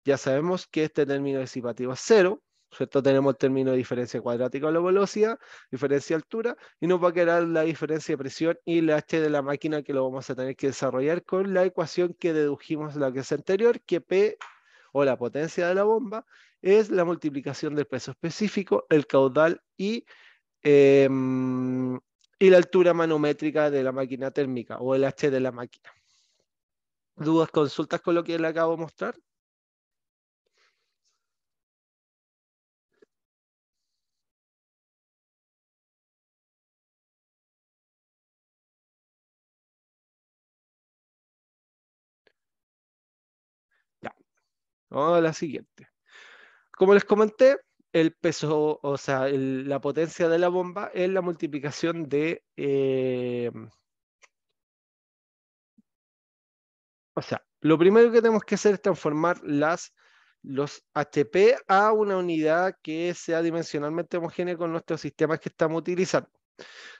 ya sabemos que este término disipativo es cero, ¿cierto? Tenemos el término de diferencia cuadrática de la velocidad, diferencia de altura, y nos va a quedar la diferencia de presión y la H de la máquina que lo vamos a tener que desarrollar con la ecuación que dedujimos la es anterior, que P, o la potencia de la bomba, es la multiplicación del peso específico, el caudal y, em, y la altura manométrica de la máquina térmica, o el H de la máquina. ¿Dudas, consultas con lo que le acabo de mostrar? la siguiente. Como les comenté, el peso, o sea, la potencia de la bomba es la multiplicación de... Eh, o sea, lo primero que tenemos que hacer es transformar las, los HP a una unidad que sea dimensionalmente homogénea con nuestros sistemas que estamos utilizando.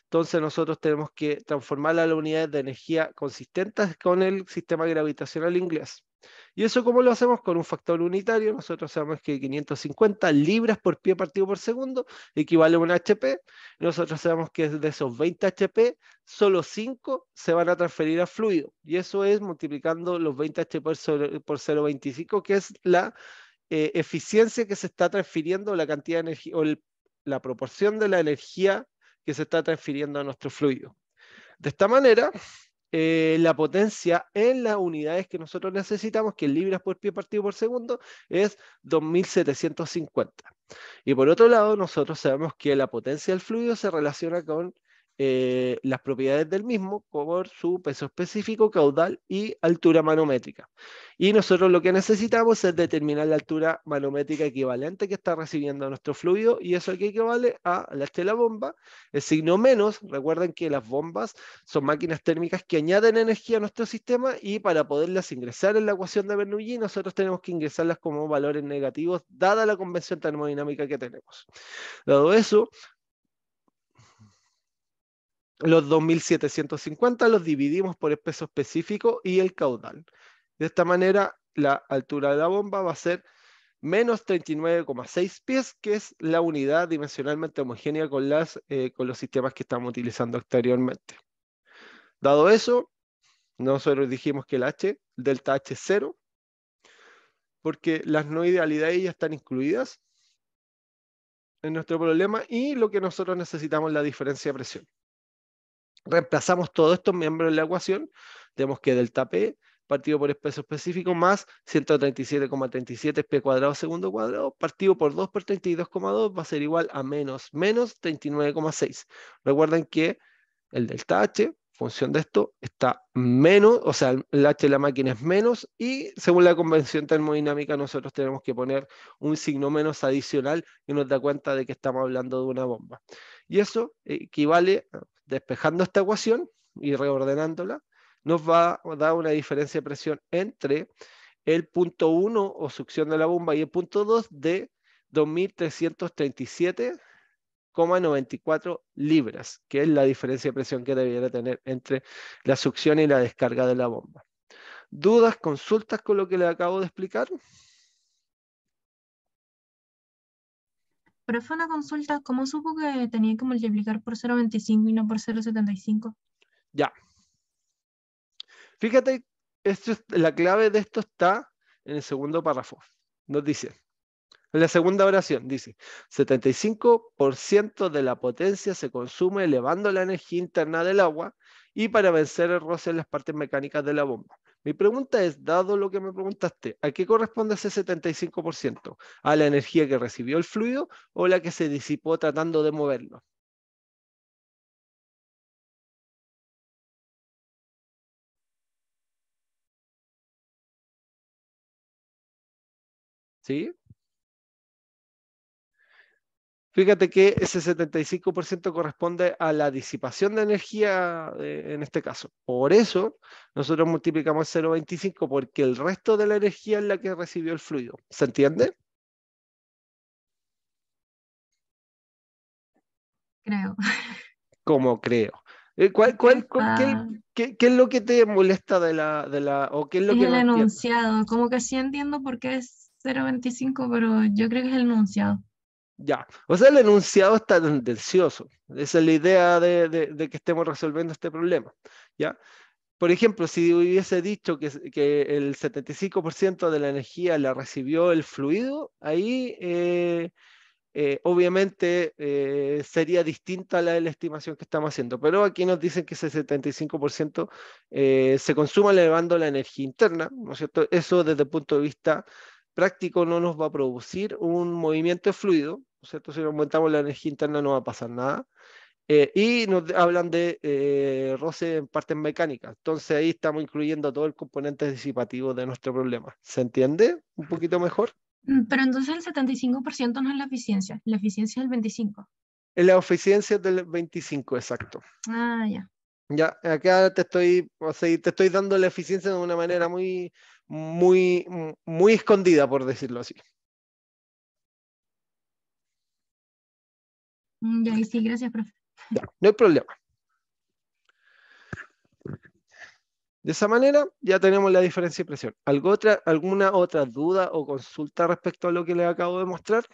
Entonces nosotros tenemos que transformarla a la unidad de energía consistentes con el sistema gravitacional inglés. ¿Y eso cómo lo hacemos? Con un factor unitario. Nosotros sabemos que 550 libras por pie partido por segundo equivale a un HP. Nosotros sabemos que de esos 20 HP, solo 5 se van a transferir a fluido. Y eso es multiplicando los 20 HP por 0,25, que es la eh, eficiencia que se está transfiriendo, la cantidad de energía o la proporción de la energía que se está transfiriendo a nuestro fluido. De esta manera, eh, la potencia en las unidades que nosotros necesitamos, que es libras por pie partido por segundo, es 2750. Y por otro lado, nosotros sabemos que la potencia del fluido se relaciona con eh, las propiedades del mismo por su peso específico, caudal y altura manométrica. Y nosotros lo que necesitamos es determinar la altura manométrica equivalente que está recibiendo nuestro fluido y eso aquí equivale a la estela bomba, el signo menos, recuerden que las bombas son máquinas térmicas que añaden energía a nuestro sistema y para poderlas ingresar en la ecuación de Bernoulli nosotros tenemos que ingresarlas como valores negativos dada la convención termodinámica que tenemos. Dado eso, los 2.750 los dividimos por el peso específico y el caudal. De esta manera, la altura de la bomba va a ser menos 39,6 pies, que es la unidad dimensionalmente homogénea con, las, eh, con los sistemas que estamos utilizando anteriormente. Dado eso, nosotros dijimos que el H, delta H es cero, porque las no idealidades ya están incluidas en nuestro problema y lo que nosotros necesitamos es la diferencia de presión reemplazamos todos estos miembros de la ecuación, tenemos que delta P partido por el peso específico más 137,37 p cuadrado segundo cuadrado partido por 2 por 32,2 va a ser igual a menos menos 39,6. Recuerden que el delta H, función de esto, está menos, o sea, el H de la máquina es menos y según la convención termodinámica nosotros tenemos que poner un signo menos adicional y nos da cuenta de que estamos hablando de una bomba. Y eso equivale, Despejando esta ecuación y reordenándola, nos va a dar una diferencia de presión entre el punto 1 o succión de la bomba y el punto 2 de 2337,94 libras, que es la diferencia de presión que debiera tener entre la succión y la descarga de la bomba. ¿Dudas, consultas con lo que le acabo de explicar? Pero fue una consulta, ¿cómo supo que tenía que multiplicar por 0.25 y no por 0.75? Ya. Fíjate, esto, la clave de esto está en el segundo párrafo. Nos dice, en la segunda oración dice, 75% de la potencia se consume elevando la energía interna del agua y para vencer el roce en las partes mecánicas de la bomba. Mi pregunta es, dado lo que me preguntaste, ¿a qué corresponde ese 75%? ¿A la energía que recibió el fluido o la que se disipó tratando de moverlo? ¿Sí? Fíjate que ese 75% corresponde a la disipación de energía eh, en este caso. Por eso nosotros multiplicamos 0,25 porque el resto de la energía es la que recibió el fluido. ¿Se entiende? Creo. Como creo? Eh, ¿Cuál, qué, es lo que te molesta de la... De la o qué es lo que el enunciado. Como que sí entiendo por qué es 0,25, pero yo creo que es el enunciado. Ya, o sea, el enunciado está tendencioso. Esa es la idea de, que estemos resolviendo este problema. ¿ya? Por ejemplo, si hubiese dicho que, el 75% de la energía la recibió el fluido, ahí eh, eh, obviamente eh, sería distinta a la la estimación que estamos haciendo. Pero aquí nos dicen que ese 75% se consuma elevando la energía interna, ¿no es cierto? Eso desde el punto de vista práctico no nos va a producir un movimiento fluido, ¿cierto? Si aumentamos la energía interna no va a pasar nada. Eh, y nos hablan de eh, roce en partes mecánicas. Entonces ahí estamos incluyendo todo el componente disipativo de nuestro problema. ¿Se entiende un poquito mejor? Mm, pero entonces el 75% no es la eficiencia, la eficiencia es el 25%. La eficiencia del 25%, exacto. Ah, ya. Ya, acá te estoy, te estoy dando la eficiencia de una manera muy, muy, mm, muy escondida, por decirlo así. Mm, ya, sí, gracias, profe. no hay problema. De esa manera ya tenemos la diferencia de presión. ¿Alguna otra, ¿Alguna otra duda o consulta respecto a lo que les acabo de mostrar?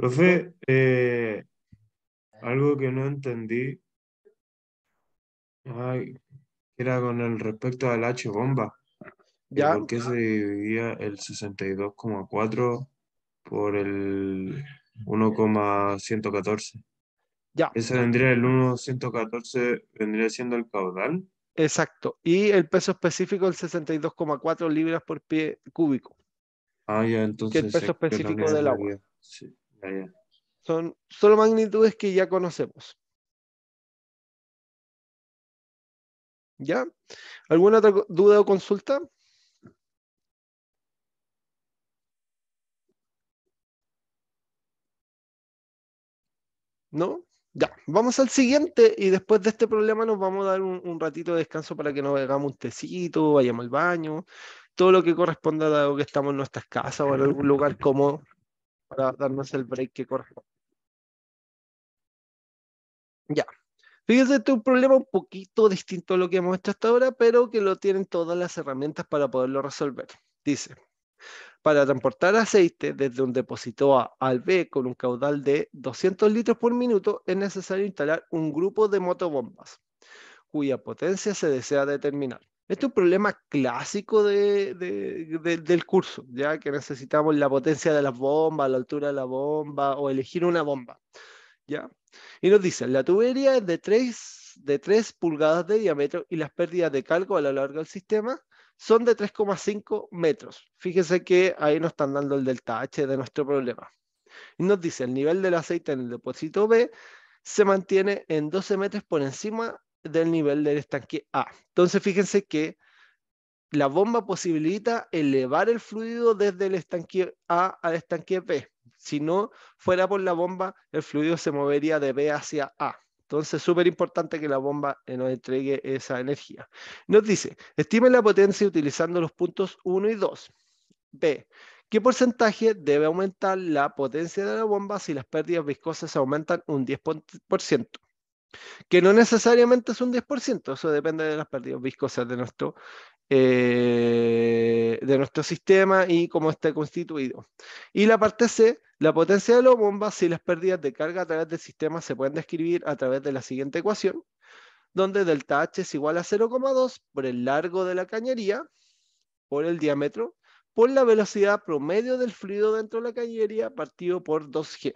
Profe, eh, algo que no entendí era con el respecto al H bomba. ¿Ya? ¿Por se dividía el 62,4 por el 1,114? Ya. Ese vendría el 1,114, vendría siendo el caudal. Exacto. Y el peso específico el 62,4 libras por pie cúbico. Ah, ya, entonces. el peso específico del agua. Sí. Son solo magnitudes que ya conocemos. ¿Ya? ¿Alguna otra duda o consulta? ¿No? Ya, vamos al siguiente y después de este problema nos vamos a dar un, ratito de descanso para que nos hagamos un tecito, vayamos al baño, todo lo que corresponda a que estamos en nuestras casas o en algún lugar como para darnos el break que corresponde. Ya. Fíjense, este es un problema un poquito distinto a lo que hemos hecho hasta ahora, pero que lo tienen todas las herramientas para poderlo resolver. Dice, para transportar aceite desde un depósito A al B con un caudal de 200 litros por minuto, es necesario instalar un grupo de motobombas, cuya potencia se desea determinar. Este es un problema clásico del curso, ya que necesitamos la potencia de la bomba, la altura de la bomba o elegir una bomba. ¿ya? Y nos dice, la tubería es de 3, de 3 pulgadas de diámetro y las pérdidas de calco a lo largo del sistema son de 3,5 metros. Fíjense que ahí nos están dando el delta H de nuestro problema. Y nos dice, el nivel del aceite en el depósito B se mantiene en 12 metros por encima del nivel del estanque A. Entonces fíjense que la bomba posibilita elevar el fluido desde el estanque A al estanque B. Si no fuera por la bomba, el fluido se movería de B hacia A. Entonces, súper importante que la bomba nos entregue esa energía. Nos dice, estime la potencia utilizando los puntos 1 y 2. B, ¿qué porcentaje debe aumentar la potencia de la bomba si las pérdidas viscosas aumentan un 10%? que no necesariamente es un 10%, eso depende de las pérdidas viscosas de nuestro, eh, de nuestro sistema y cómo esté constituido. Y la parte C, la potencia de la bomba, si las pérdidas de carga a través del sistema se pueden describir a través de la siguiente ecuación, donde delta H es igual a 0,2 por el largo de la cañería, por el diámetro, por la velocidad promedio del fluido dentro de la cañería partido por 2G.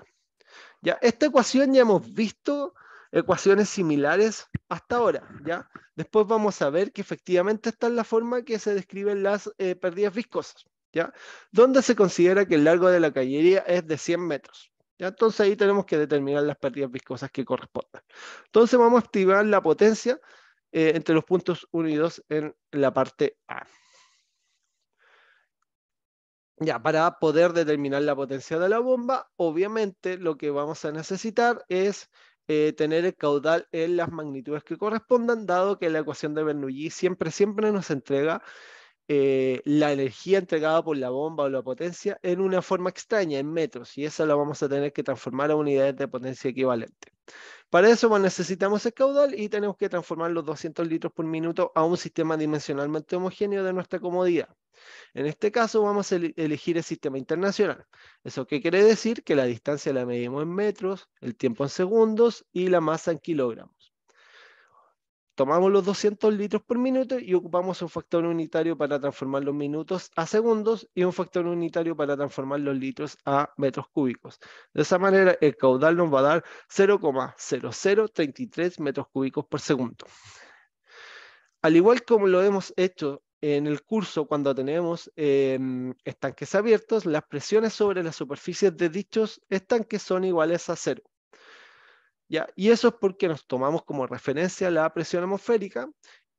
Ya, esta ecuación ya hemos visto ecuaciones similares hasta ahora, ¿ya? Después vamos a ver que efectivamente esta es la forma que se describen las eh, pérdidas viscosas, ¿ya? Donde se considera que el largo de la cañería es de 100 metros, ¿ya? Entonces ahí tenemos que determinar las pérdidas viscosas que correspondan. Entonces vamos a activar la potencia eh, entre los puntos 1 y 2 en la parte A. Ya, para poder determinar la potencia de la bomba, obviamente lo que vamos a necesitar es eh, tener el caudal en las magnitudes que correspondan, dado que la ecuación de Bernoulli siempre, siempre nos entrega eh, la energía entregada por la bomba o la potencia en una forma extraña, en metros, y esa la vamos a tener que transformar a unidades de potencia equivalente. Para eso pues, necesitamos el caudal y tenemos que transformar los 200 litros por minuto a un sistema dimensionalmente homogéneo de nuestra comodidad. En este caso vamos a elegir el sistema internacional. ¿Eso qué quiere decir? Que la distancia la medimos en metros, el tiempo en segundos y la masa en kilogramos tomamos los 200 litros por minuto y ocupamos un factor unitario para transformar los minutos a segundos y un factor unitario para transformar los litros a metros cúbicos. De esa manera, el caudal nos va a dar 0,0033 metros cúbicos por segundo. Al igual como lo hemos hecho en el curso cuando tenemos em, estanques abiertos, las presiones sobre las superficies de dichos estanques son iguales a cero. Y eso es porque nos tomamos como referencia la presión atmosférica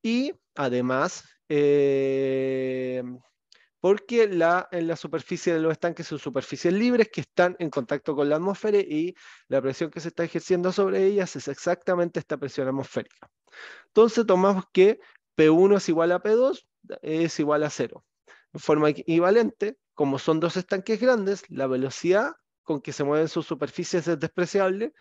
y además eh, porque la, en la superficie de los estanques son superficies libres que están en contacto con la atmósfera y la presión que se está ejerciendo sobre ellas es exactamente esta presión atmosférica. Entonces tomamos que P1 es igual a P2, es igual a cero. En forma equivalente, como son dos estanques grandes, la velocidad con que se mueven sus superficies es despreciable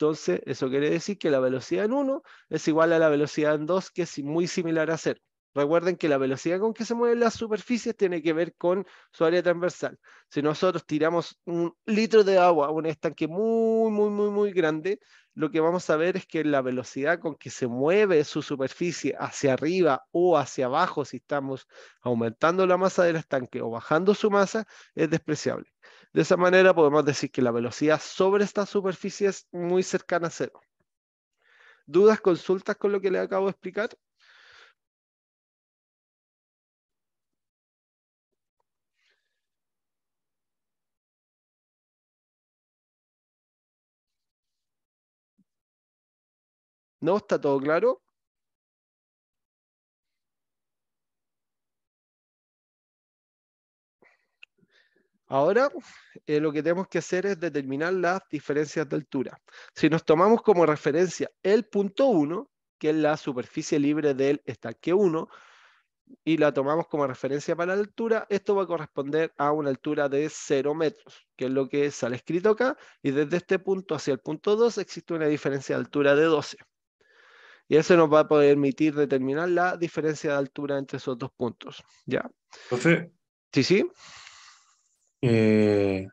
entonces, eso quiere decir que la velocidad en 1 es igual a la velocidad en 2, que es muy similar a 0. Recuerden que la velocidad con que se mueven las superficies tiene que ver con su área transversal. Si nosotros tiramos un litro de agua a un estanque muy, muy, muy, muy grande, lo que vamos a ver es que la velocidad con que se mueve su superficie hacia arriba o hacia abajo, si estamos aumentando la masa del estanque o bajando su masa, es despreciable. De esa manera podemos decir que la velocidad sobre esta superficie es muy cercana a cero. ¿Dudas, consultas con lo que le acabo de explicar? ¿No? ¿Está todo claro? Ahora eh, lo que tenemos que hacer es determinar las diferencias de altura. Si nos tomamos como referencia el punto 1, que es la superficie libre del estanque 1, y la tomamos como referencia para la altura, esto va a corresponder a una altura de 0 metros, que es lo que sale escrito acá, y desde este punto hacia el punto 2 existe una diferencia de altura de 12. Y eso nos va a permitir determinar la diferencia de altura entre esos dos puntos. ¿Ya? sí, sí. Eh,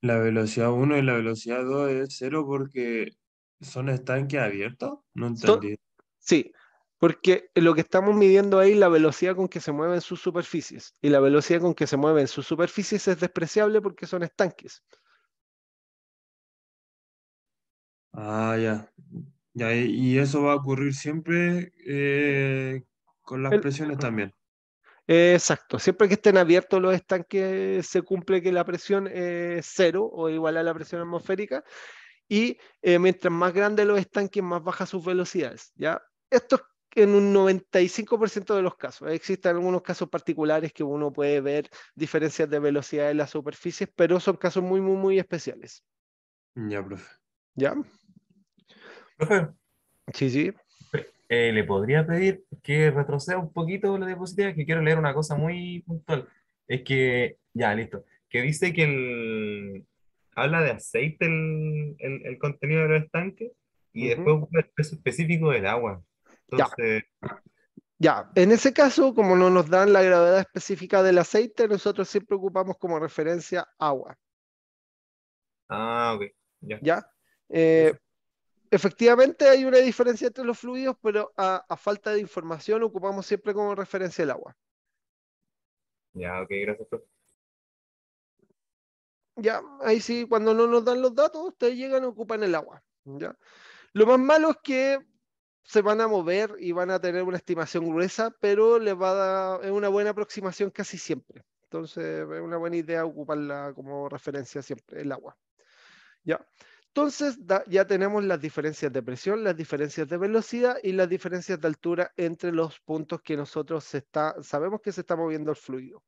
la velocidad 1 y la velocidad 2 es 0 porque son estanques abiertos. No entendí. Sí, porque lo que estamos midiendo ahí es la velocidad con que se mueven sus superficies. Y la velocidad con que se mueven sus superficies es despreciable porque son estanques. Ah, ya. y eso va a ocurrir siempre eh, con las presiones también. Eh, exacto, siempre que estén abiertos los estanques se cumple que la presión es cero o igual a la presión atmosférica y eh, mientras más grandes los estanques más baja sus velocidades. ¿ya? Esto en un 95% de los casos. Existen algunos casos particulares que uno puede ver diferencias de velocidad en las superficies, pero son casos muy, muy, muy especiales. Ya, profe. ¿Ya? Profe. Sí, sí. Eh, ¿Le podría pedir que retroceda un poquito la diapositiva? Que quiero leer una cosa muy puntual. Es que, ya, listo. Que dice que habla de aceite el, el, contenido del estanque y después un peso específico del agua. Entonces, ya. en ese caso, como no nos dan la gravedad específica del aceite, nosotros siempre ocupamos como referencia agua. Ah, ok. Ya. ¿Ya? Eh, efectivamente hay una diferencia entre los fluidos, pero a, falta de información ocupamos siempre como referencia el agua. Ya, ok, gracias. Ya, ahí sí, cuando no nos dan los datos, ustedes llegan y ocupan el agua. ¿ya? Lo más malo es que se van a mover y van a tener una estimación gruesa, pero les va a dar, es una buena aproximación casi siempre. Entonces, es una buena idea ocuparla como referencia siempre, el agua. ¿Ya? Entonces ya tenemos las diferencias de presión, las diferencias de velocidad y las diferencias de altura entre los puntos que nosotros sabemos que se está moviendo el fluido.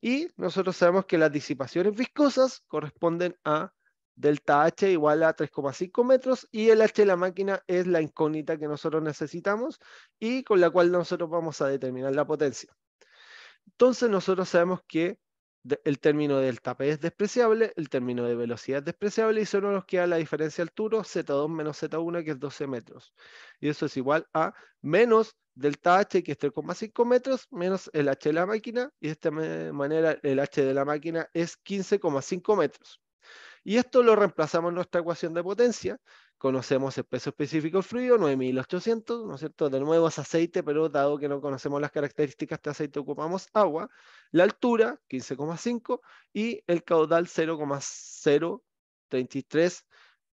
Y nosotros sabemos que las disipaciones viscosas corresponden a delta H igual a 3,5 metros y el H de la máquina es la incógnita que nosotros necesitamos y con la cual nosotros vamos a determinar la potencia. Entonces nosotros sabemos que el término del P es despreciable, el término de velocidad es despreciable y solo nos queda la diferencia de altura Z2 menos Z1 que es 12 metros. Y eso es igual a menos delta H que es 3,5 metros menos el H de la máquina y de esta manera el H de la máquina es 15,5 metros. Y esto lo reemplazamos en nuestra ecuación de potencia conocemos el peso específico frío, 9800, ¿no es cierto? De nuevo es aceite, pero dado que no conocemos las características de aceite, ocupamos agua. La altura, 15,5, y el caudal, 0,033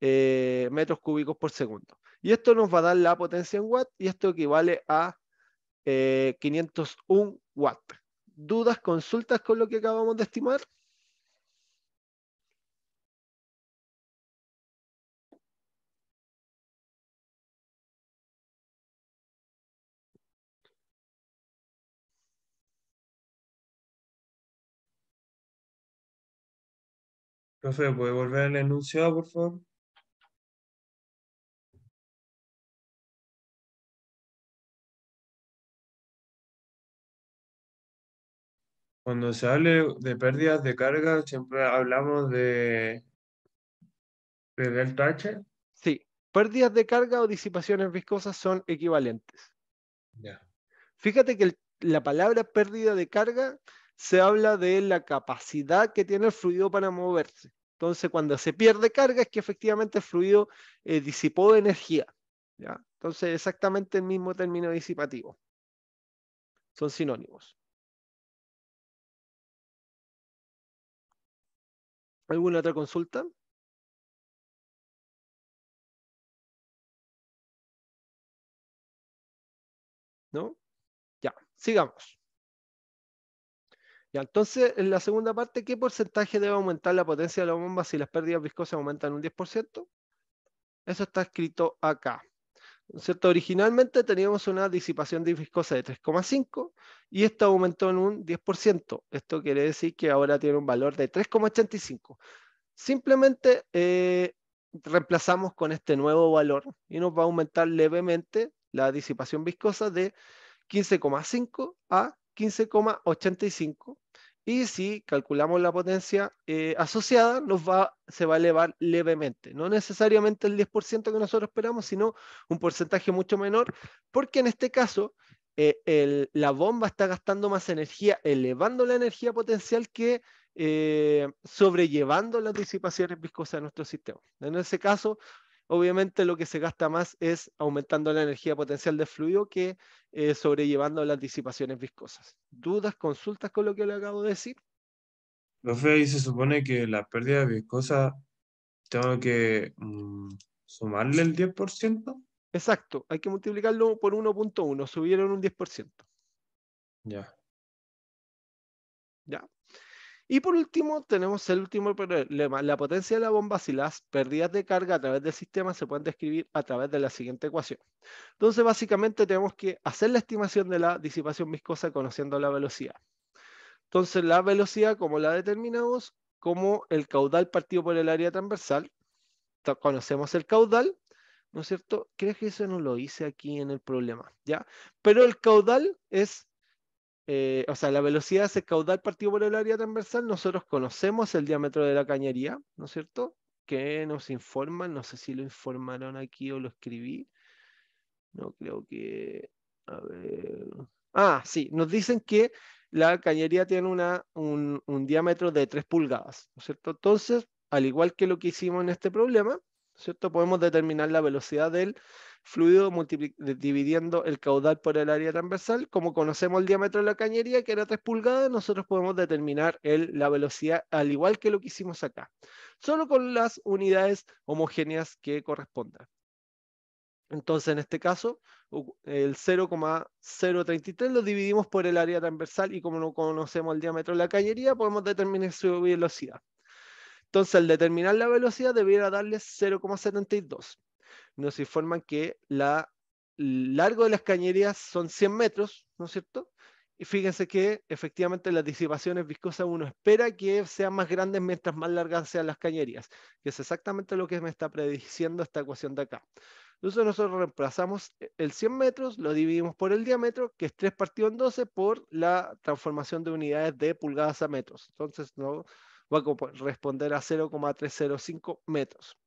eh, metros cúbicos por segundo. Y esto nos va a dar la potencia en watt, y esto equivale a 501 eh, watt. ¿Dudas, consultas con lo que acabamos de estimar? Profe, ¿puede volver al enunciado, por favor? Cuando se hable de pérdidas de carga, siempre hablamos de, delta H. Sí, pérdidas de carga o disipaciones viscosas son equivalentes. Fíjate que la palabra pérdida de carga se habla de la capacidad que tiene el fluido para moverse. Entonces, cuando se pierde carga es que efectivamente el fluido eh, disipó energía. ¿ya? Entonces, exactamente el mismo término disipativo. Son sinónimos. ¿Alguna otra consulta? ¿No? Ya, sigamos entonces, en la segunda parte, ¿qué porcentaje debe aumentar la potencia de la bomba si las pérdidas viscosas aumentan un 10%? Eso está escrito acá. ¿Cierto? Originalmente teníamos una disipación viscosa de 3,5 y esto aumentó en un 10%. Esto quiere decir que ahora tiene un valor de 3,85. Simplemente eh, reemplazamos con este nuevo valor y nos va a aumentar levemente la disipación viscosa de 15,5 a 15,85 y si calculamos la potencia eh, asociada, se va a elevar levemente. No necesariamente el 10% que nosotros esperamos, sino un porcentaje mucho menor, porque en este caso eh, la bomba está gastando más energía, elevando la energía potencial que eh, sobrellevando las disipaciones viscosas de nuestro sistema. En ese caso, obviamente lo que se gasta más es aumentando la energía potencial del fluido que eh, sobrellevando las disipaciones viscosas. ¿Dudas, consultas con lo que le acabo de decir? Profe, ahí se supone que la pérdida viscosa tengo que mm, sumarle el 10%. Exacto, hay que multiplicarlo por 1.1, subieron un 10%. Ya. Ya. Y por último, tenemos el último problema. La potencia de la bomba, si las pérdidas de carga a través del sistema se pueden describir a través de la siguiente ecuación. Entonces, básicamente tenemos que hacer la estimación de la disipación viscosa conociendo la velocidad. Entonces, la velocidad, como la determinamos? Como el caudal partido por el área transversal. Conocemos el caudal, ¿no es cierto? ¿Crees que eso no lo hice aquí en el problema, ¿ya? Pero el caudal es eh, o sea, la velocidad el caudal partido por el área transversal, nosotros conocemos el diámetro de la cañería, ¿no es cierto? Que nos informan, no sé si lo informaron aquí o lo escribí. No creo que. A ver. Ah, sí, nos dicen que la cañería tiene un, diámetro de 3 pulgadas, ¿no es cierto? Entonces, al igual que lo que hicimos en este problema, ¿no es ¿cierto? Podemos determinar la velocidad del fluido dividiendo el caudal por el área transversal. Como conocemos el diámetro de la cañería, que era 3 pulgadas, nosotros podemos determinar el, la velocidad al igual que lo que hicimos acá, solo con las unidades homogéneas que correspondan. Entonces, en este caso, el 0,033 lo dividimos por el área transversal y como no conocemos el diámetro de la cañería, podemos determinar su velocidad. Entonces, al determinar la velocidad, debiera darle 0,72 nos informan que la largo de las cañerías son 100 metros, ¿no es cierto? Y fíjense que efectivamente las disipaciones viscosas uno espera que sean más grandes mientras más largas sean las cañerías, que es exactamente lo que me está prediciendo esta ecuación de acá. Entonces nosotros reemplazamos e, el 100 metros, lo dividimos por el diámetro, que es 3 partido en 12, por la transformación de unidades de pulgadas a metros. Entonces no va a responder a 0,305 metros.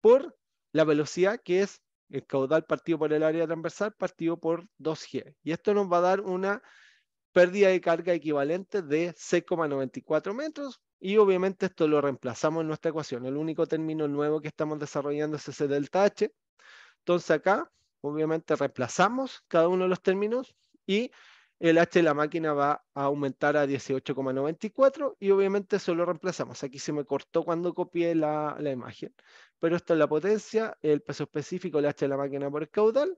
Por la velocidad que es el caudal partido por el área transversal partido por 2G. Y esto nos va a dar una pérdida de carga equivalente de 6,94 metros y obviamente esto lo reemplazamos en nuestra ecuación. El único término nuevo que estamos desarrollando es ese delta H. Entonces acá obviamente reemplazamos cada uno de los términos y el H de la máquina va a aumentar a 18,94 y obviamente eso lo reemplazamos. Aquí se me cortó cuando copié la, la imagen, pero esta es la potencia, el peso específico, el H de la máquina por el caudal.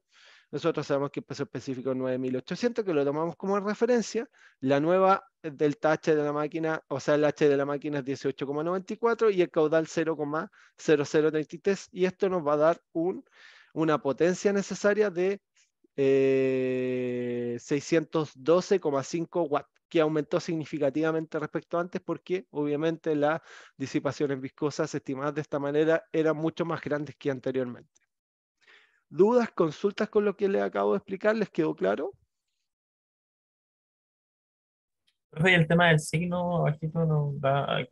Nosotros sabemos que el peso específico es 9800, que lo tomamos como referencia. La nueva eh, delta H de la máquina, o sea, el H de la máquina es 18,94 y el caudal 0,0033. Y esto nos va a dar un, una potencia necesaria de 612,5 eh, watts que aumentó significativamente respecto a antes porque obviamente las disipaciones viscosas estimadas de esta manera eran mucho más grandes que anteriormente. ¿Dudas, consultas con lo que les acabo de explicar? ¿Les quedó claro? Y el tema del signo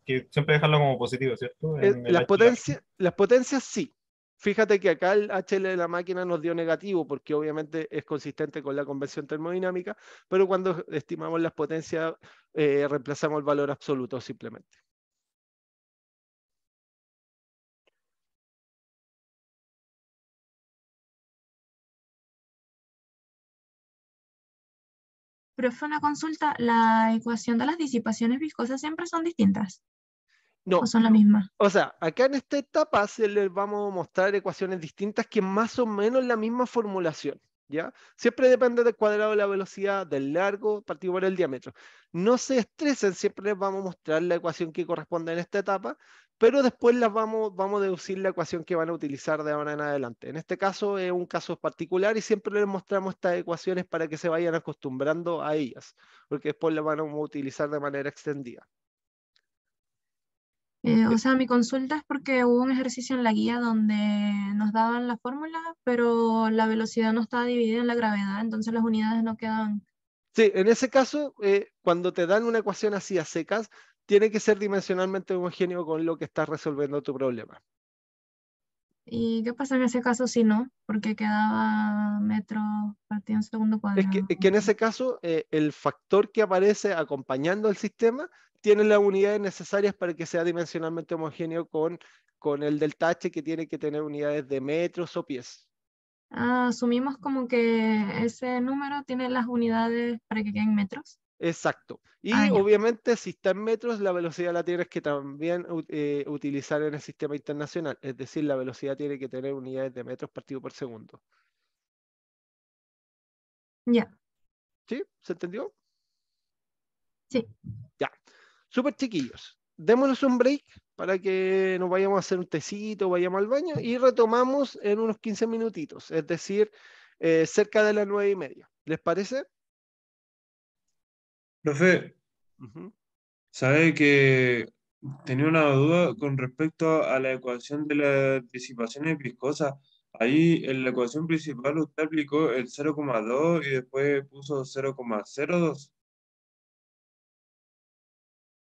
que siempre dejarlo como positivo, ¿cierto? Eh, las, las potencias sí, Fíjate que acá el HL de la máquina nos dio negativo porque obviamente es consistente con la convención termodinámica, pero cuando estimamos las potencias eh, reemplazamos el valor absoluto simplemente. Profe, una consulta, ¿la ecuación de las disipaciones viscosas siempre son distintas? No. son la misma? O sea, acá en esta etapa se les vamos a mostrar ecuaciones distintas que más o menos la misma formulación. ¿Ya? Siempre depende del cuadrado de la velocidad, del largo partido por el diámetro. No se estresen, siempre les vamos a mostrar la ecuación que corresponde en esta etapa, pero después las vamos, vamos a deducir la ecuación que van a utilizar de ahora en adelante. En este caso es un caso particular y siempre les mostramos estas ecuaciones para que se vayan acostumbrando a ellas, porque después las van a utilizar de manera extendida. Eh, o sea, mi consulta es porque hubo un ejercicio en la guía donde nos daban la fórmula, pero la velocidad no estaba dividida en la gravedad, entonces las unidades no quedaban. Sí, en ese caso, eh, cuando te dan una ecuación así a secas, tiene que ser dimensionalmente homogéneo con lo que estás resolviendo tu problema. ¿Y qué pasa en ese caso si no? Porque quedaba metro partido en segundo cuadrado. Es que, en ese caso, eh, el factor que aparece acompañando al sistema tiene las unidades necesarias para que sea dimensionalmente homogéneo con, con el delta h que tiene que tener unidades de metros o pies. Ah, asumimos como que ese número tiene las unidades para que queden metros. Exacto. Y ah, obviamente si está en metros, la velocidad la tienes que también eh, utilizar en el sistema internacional. Es decir, la velocidad tiene que tener unidades de metros partido por segundo. Ya. ¿Sí? ¿Se entendió? Sí. Ya. Súper chiquillos, démonos un break para que nos vayamos a hacer un tecito, vayamos al baño y retomamos en unos 15 minutitos, es decir, eh, cerca de las nueve y media. ¿Les parece? Profe, sabe que tenía una duda con respecto a la ecuación de las disipaciones viscosas. Ahí en la ecuación principal usted aplicó el 0,2 y después puso 0,02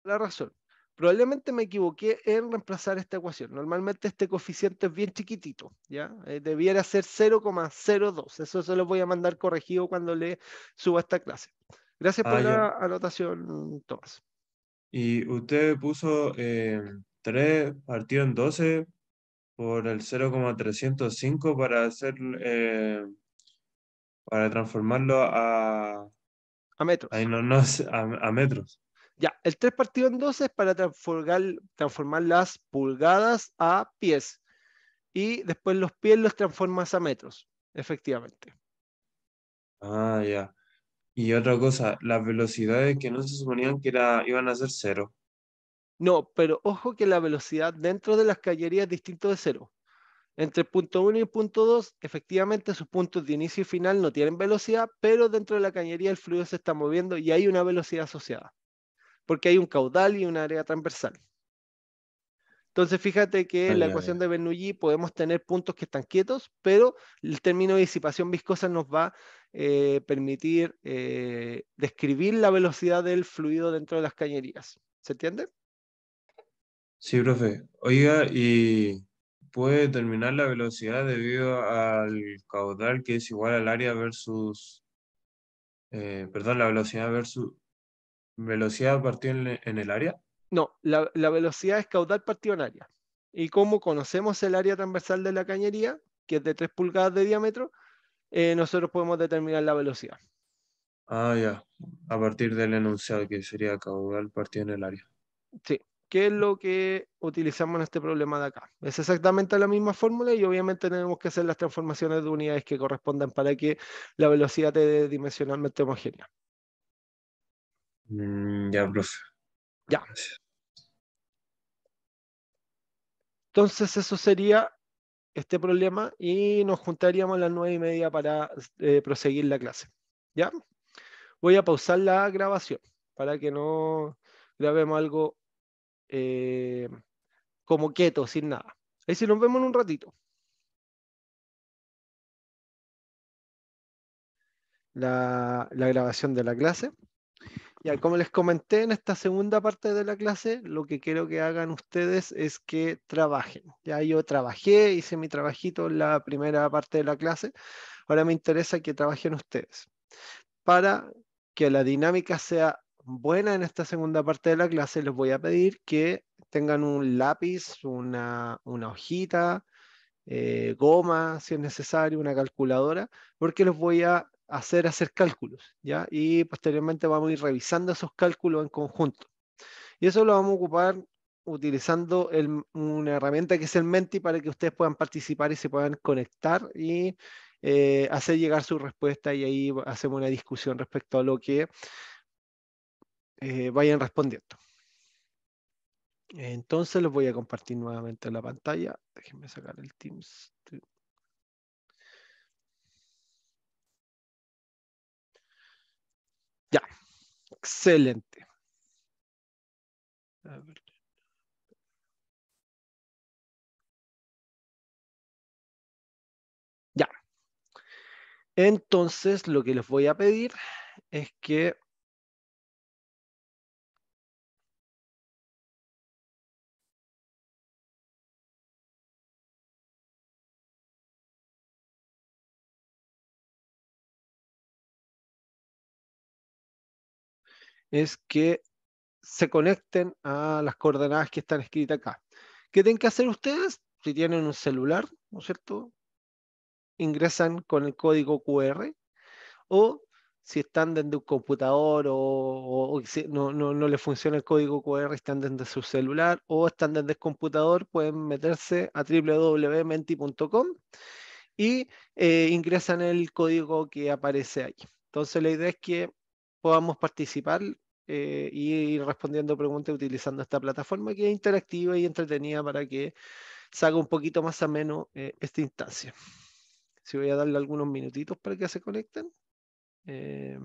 la razón. Probablemente me equivoqué en reemplazar esta ecuación. Normalmente este coeficiente es bien chiquitito, ¿ya? Eh, debiera ser 0,02. Eso se lo voy a mandar corregido cuando le suba esta clase. Gracias por ah, la anotación, Tomás. Y usted puso 3 eh, partido en 12 por el 0,305 para hacer eh, para transformarlo a a metros. no, a metros. Ya, el 3 partido en 12 es para transformar, las pulgadas a pies. Y después los pies los transformas a metros, efectivamente. Ah, ya. Y otra cosa, las velocidades que no se suponían que era, iban a ser cero. No, pero ojo que la velocidad dentro de las cañerías es distinto de cero. Entre punto 1 y punto 2, efectivamente sus puntos de inicio y final no tienen velocidad, pero dentro de la cañería el fluido se está moviendo y hay una velocidad asociada porque hay un caudal y un área transversal. Entonces, fíjate que en ah, la ecuación de Bernoulli podemos tener puntos que están quietos, pero el término de disipación viscosa nos va a eh, permitir eh, describir la velocidad del fluido dentro de las cañerías. ¿Se entiende? Sí, profe. Oiga, y puede determinar la velocidad debido al caudal que es igual al área versus, eh, perdón, la velocidad versus, ¿Velocidad partido en, el área? No, la, velocidad es caudal partido en área. Y como conocemos el área transversal de la cañería, que es de 3 pulgadas de diámetro, eh, nosotros podemos determinar la velocidad. Ah, ya. A partir del enunciado, que sería caudal partido en el área. Sí. ¿Qué es lo que utilizamos en este problema de acá? Es exactamente la misma fórmula y obviamente tenemos que hacer las transformaciones de unidades que correspondan para que la velocidad esté dimensionalmente homogénea. Mm, ya, profe. Ya. Entonces eso sería este problema y nos juntaríamos a las nueve y media para eh, proseguir la clase. ¿Ya? Voy a pausar la grabación para que no grabemos algo eh, como quieto, sin nada. Ahí sí nos vemos en un ratito. la grabación de la clase como les comenté en esta segunda parte de la clase, lo que quiero que hagan ustedes es que trabajen. Ya yo trabajé, hice mi trabajito en la primera parte de la clase. Ahora me interesa que trabajen ustedes. Para que la dinámica sea buena en esta segunda parte de la clase, les voy a pedir que tengan un lápiz, una, hojita, eh, goma, si es necesario, una calculadora, porque les voy a hacer, hacer cálculos, ¿ya? Y posteriormente vamos a ir revisando esos cálculos en conjunto. Y eso lo vamos a ocupar utilizando una herramienta que es el Menti para que ustedes puedan participar y se puedan conectar y eh, hacer llegar su respuesta y ahí hacemos una discusión respecto a lo que eh, vayan respondiendo. Entonces los voy a compartir nuevamente la pantalla. Déjenme sacar el Teams. Excelente. Ya. Entonces, lo que les voy a pedir es que es que se conecten a las coordenadas que están escritas acá. ¿Qué tienen que hacer ustedes? Si tienen un celular, ¿no es cierto? Ingresan con el código QR o si están desde un computador o, no, no, les funciona el código QR, están desde su celular o están desde el computador, pueden meterse a www.menti.com y eh, ingresan el código que aparece ahí. Entonces la idea es que podamos participar eh, y ir respondiendo preguntas utilizando esta plataforma que es interactiva y entretenida para que salga un poquito más ameno eh, esta instancia. Si voy a darle algunos minutitos para que se conecten. Eh...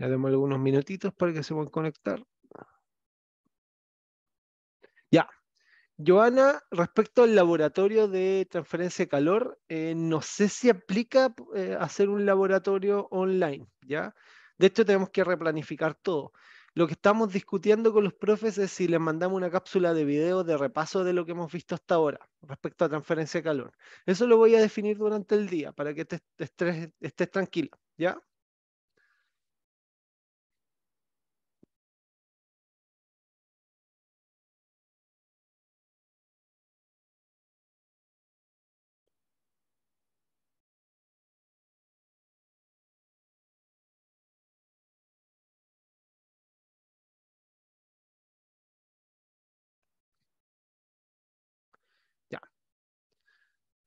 Ya demos algunos minutitos para que se puedan conectar. Ya. Joana, respecto al laboratorio de transferencia de calor, eh, no sé si aplica eh, hacer un laboratorio online, ¿ya? De hecho, tenemos que replanificar todo. Lo que estamos discutiendo con los profes es si les mandamos una cápsula de video de repaso de lo que hemos visto hasta ahora respecto a transferencia de calor. Eso lo voy a definir durante el día para que estés, estés tranquila, ¿ya?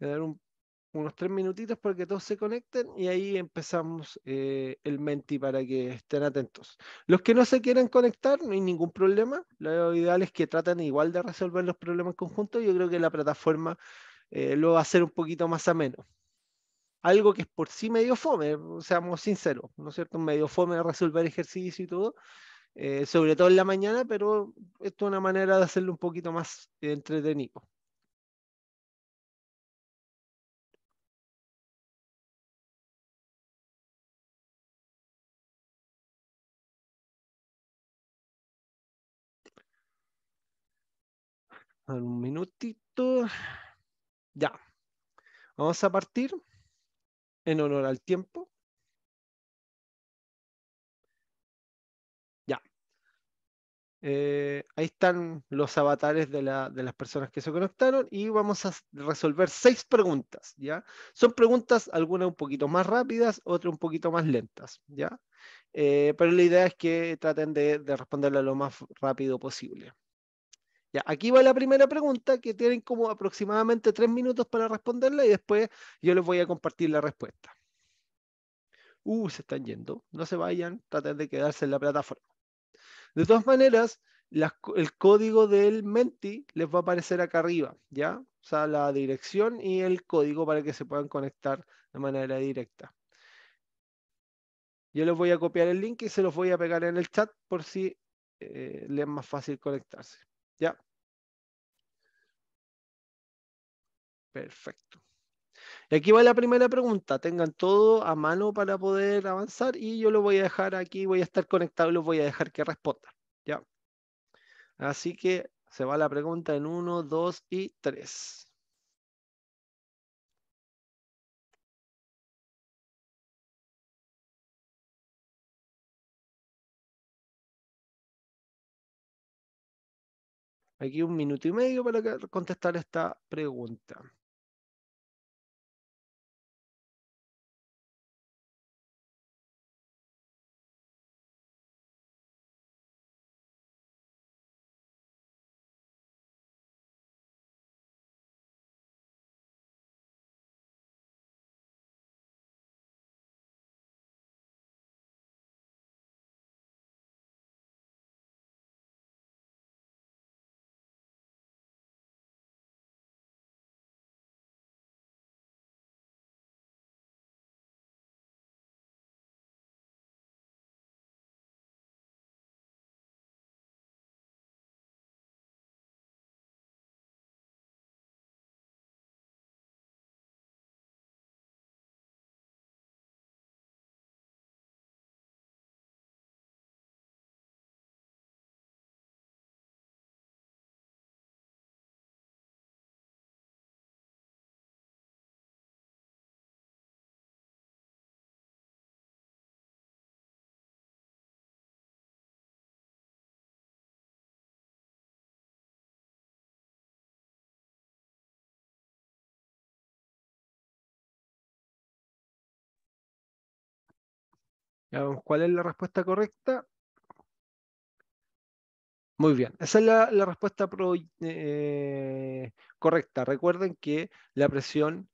dar unos tres minutitos para que todos se conecten y ahí empezamos eh, el Menti para que estén atentos. Los que no se quieran conectar, no hay ningún problema. Lo ideal es que traten igual de resolver los problemas conjuntos. Yo creo que la plataforma eh, lo va a hacer un poquito más ameno. Algo que es por sí medio fome, seamos sinceros, ¿no es cierto? Medio fome resolver ejercicios y todo, eh, sobre todo en la mañana, pero esto es una manera de hacerlo un poquito más entretenido. Un minutito. Ya. Vamos a partir en honor al tiempo. Ya. Eh, ahí están los avatares de, las personas que se conectaron y vamos a resolver seis preguntas. ¿ya? Son preguntas, algunas un poquito más rápidas, otras un poquito más lentas. ¿ya? Eh, pero la idea es que traten de, de responderla lo más rápido posible aquí va la primera pregunta que tienen como aproximadamente tres minutos para responderla y después yo les voy a compartir la respuesta. Uh, se están yendo. No se vayan, traten de quedarse en la plataforma. De todas maneras, el código del Menti les va a aparecer acá arriba, ¿ya? O sea, la dirección y el código para que se puedan conectar de manera directa. Yo les voy a copiar el link y se los voy a pegar en el chat por si eh, les es más fácil conectarse. ¿Ya? Perfecto. Y aquí va la primera pregunta. Tengan todo a mano para poder avanzar y yo lo voy a dejar aquí, voy a estar conectado y lo voy a dejar que responda ¿Ya? Así que se va la pregunta en 1, 2 y 3. Aquí un minuto y medio para contestar esta pregunta. cuál es la respuesta correcta. Muy bien, esa es la, respuesta eh, correcta. Recuerden que la presión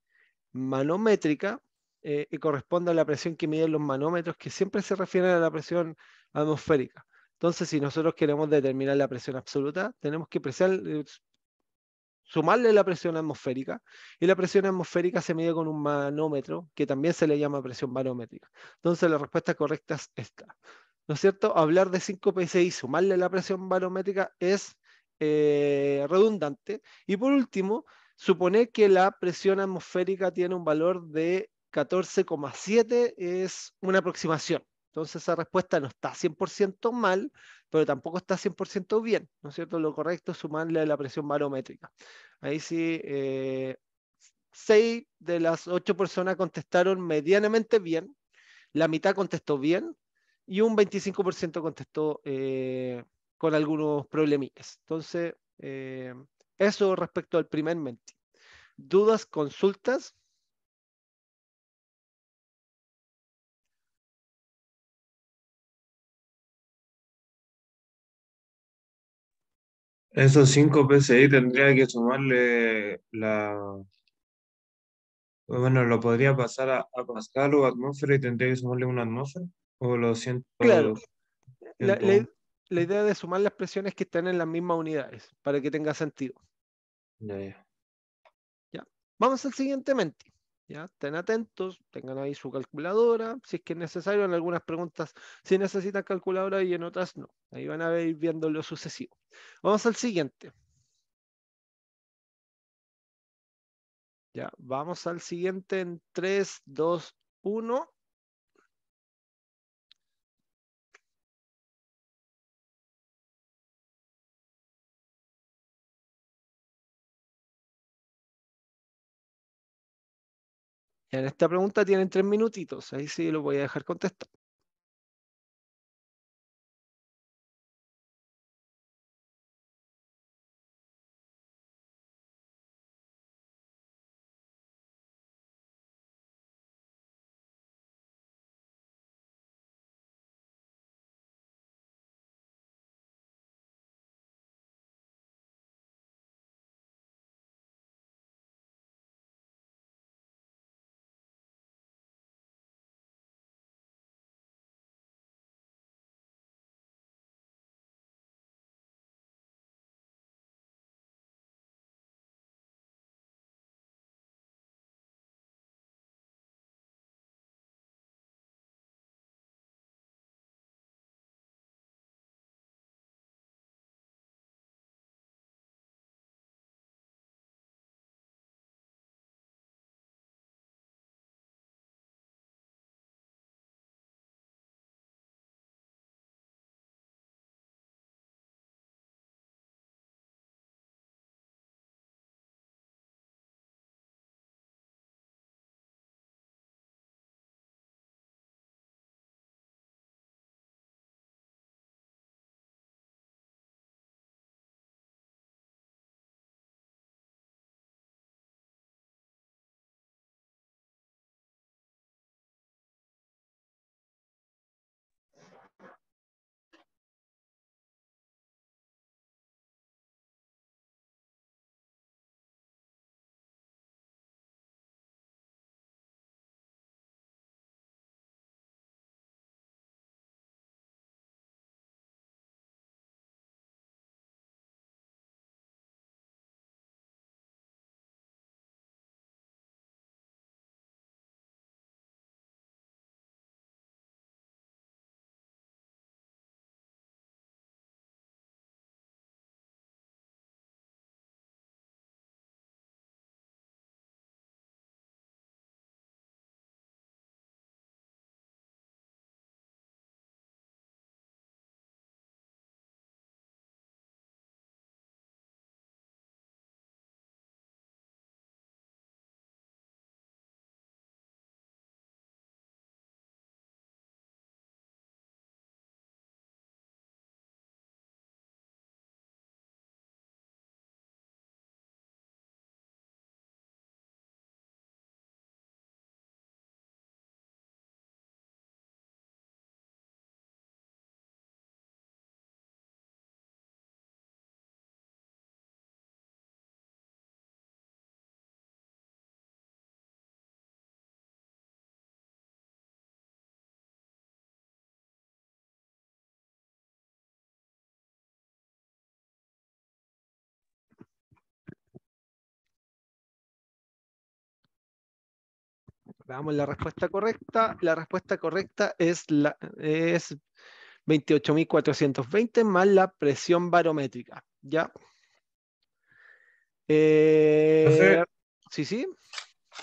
manométrica eh, corresponde a la presión que miden los manómetros, que siempre se refieren a la presión atmosférica. Entonces, si nosotros queremos determinar la presión absoluta, tenemos que presionar... Eh, sumarle la presión atmosférica, y la presión atmosférica se mide con un manómetro, que también se le llama presión barométrica. Entonces la respuesta correcta es esta. ¿No es cierto? Hablar de 5 PSI y sumarle la presión barométrica es eh, redundante. Y por último, suponer que la presión atmosférica tiene un valor de 14,7 es una aproximación. Entonces esa respuesta no está 100% mal, pero tampoco está 100% bien, ¿no es cierto? Lo correcto es sumarle a la presión barométrica. Ahí sí, eh, seis de las ocho personas contestaron medianamente bien, la mitad contestó bien y un 25% contestó eh, con algunos problemillas. Entonces, eh, eso respecto al primer menti. Dudas, consultas, Esos 5 PCI tendría que sumarle la... Bueno, lo podría pasar a, a Pascal o atmósfera y tendría que sumarle una atmósfera. O lo siento. Claro. La, idea de sumar las presiones que están en las mismas unidades para que tenga sentido. Vamos al siguiente mente. ¿Ya? Estén atentos, tengan ahí su calculadora, si es que es necesario, en algunas preguntas si necesitan calculadora y en otras no. Ahí van a ir viendo lo sucesivo. Vamos al siguiente. Ya, vamos al siguiente en 3, 2, 1. Ya en esta pregunta tienen tres minutitos, ahí sí lo voy a dejar contestar. Veamos la respuesta correcta. La respuesta correcta es, es 28.420 más la presión barométrica. ¿Ya? Eh, sí, sí.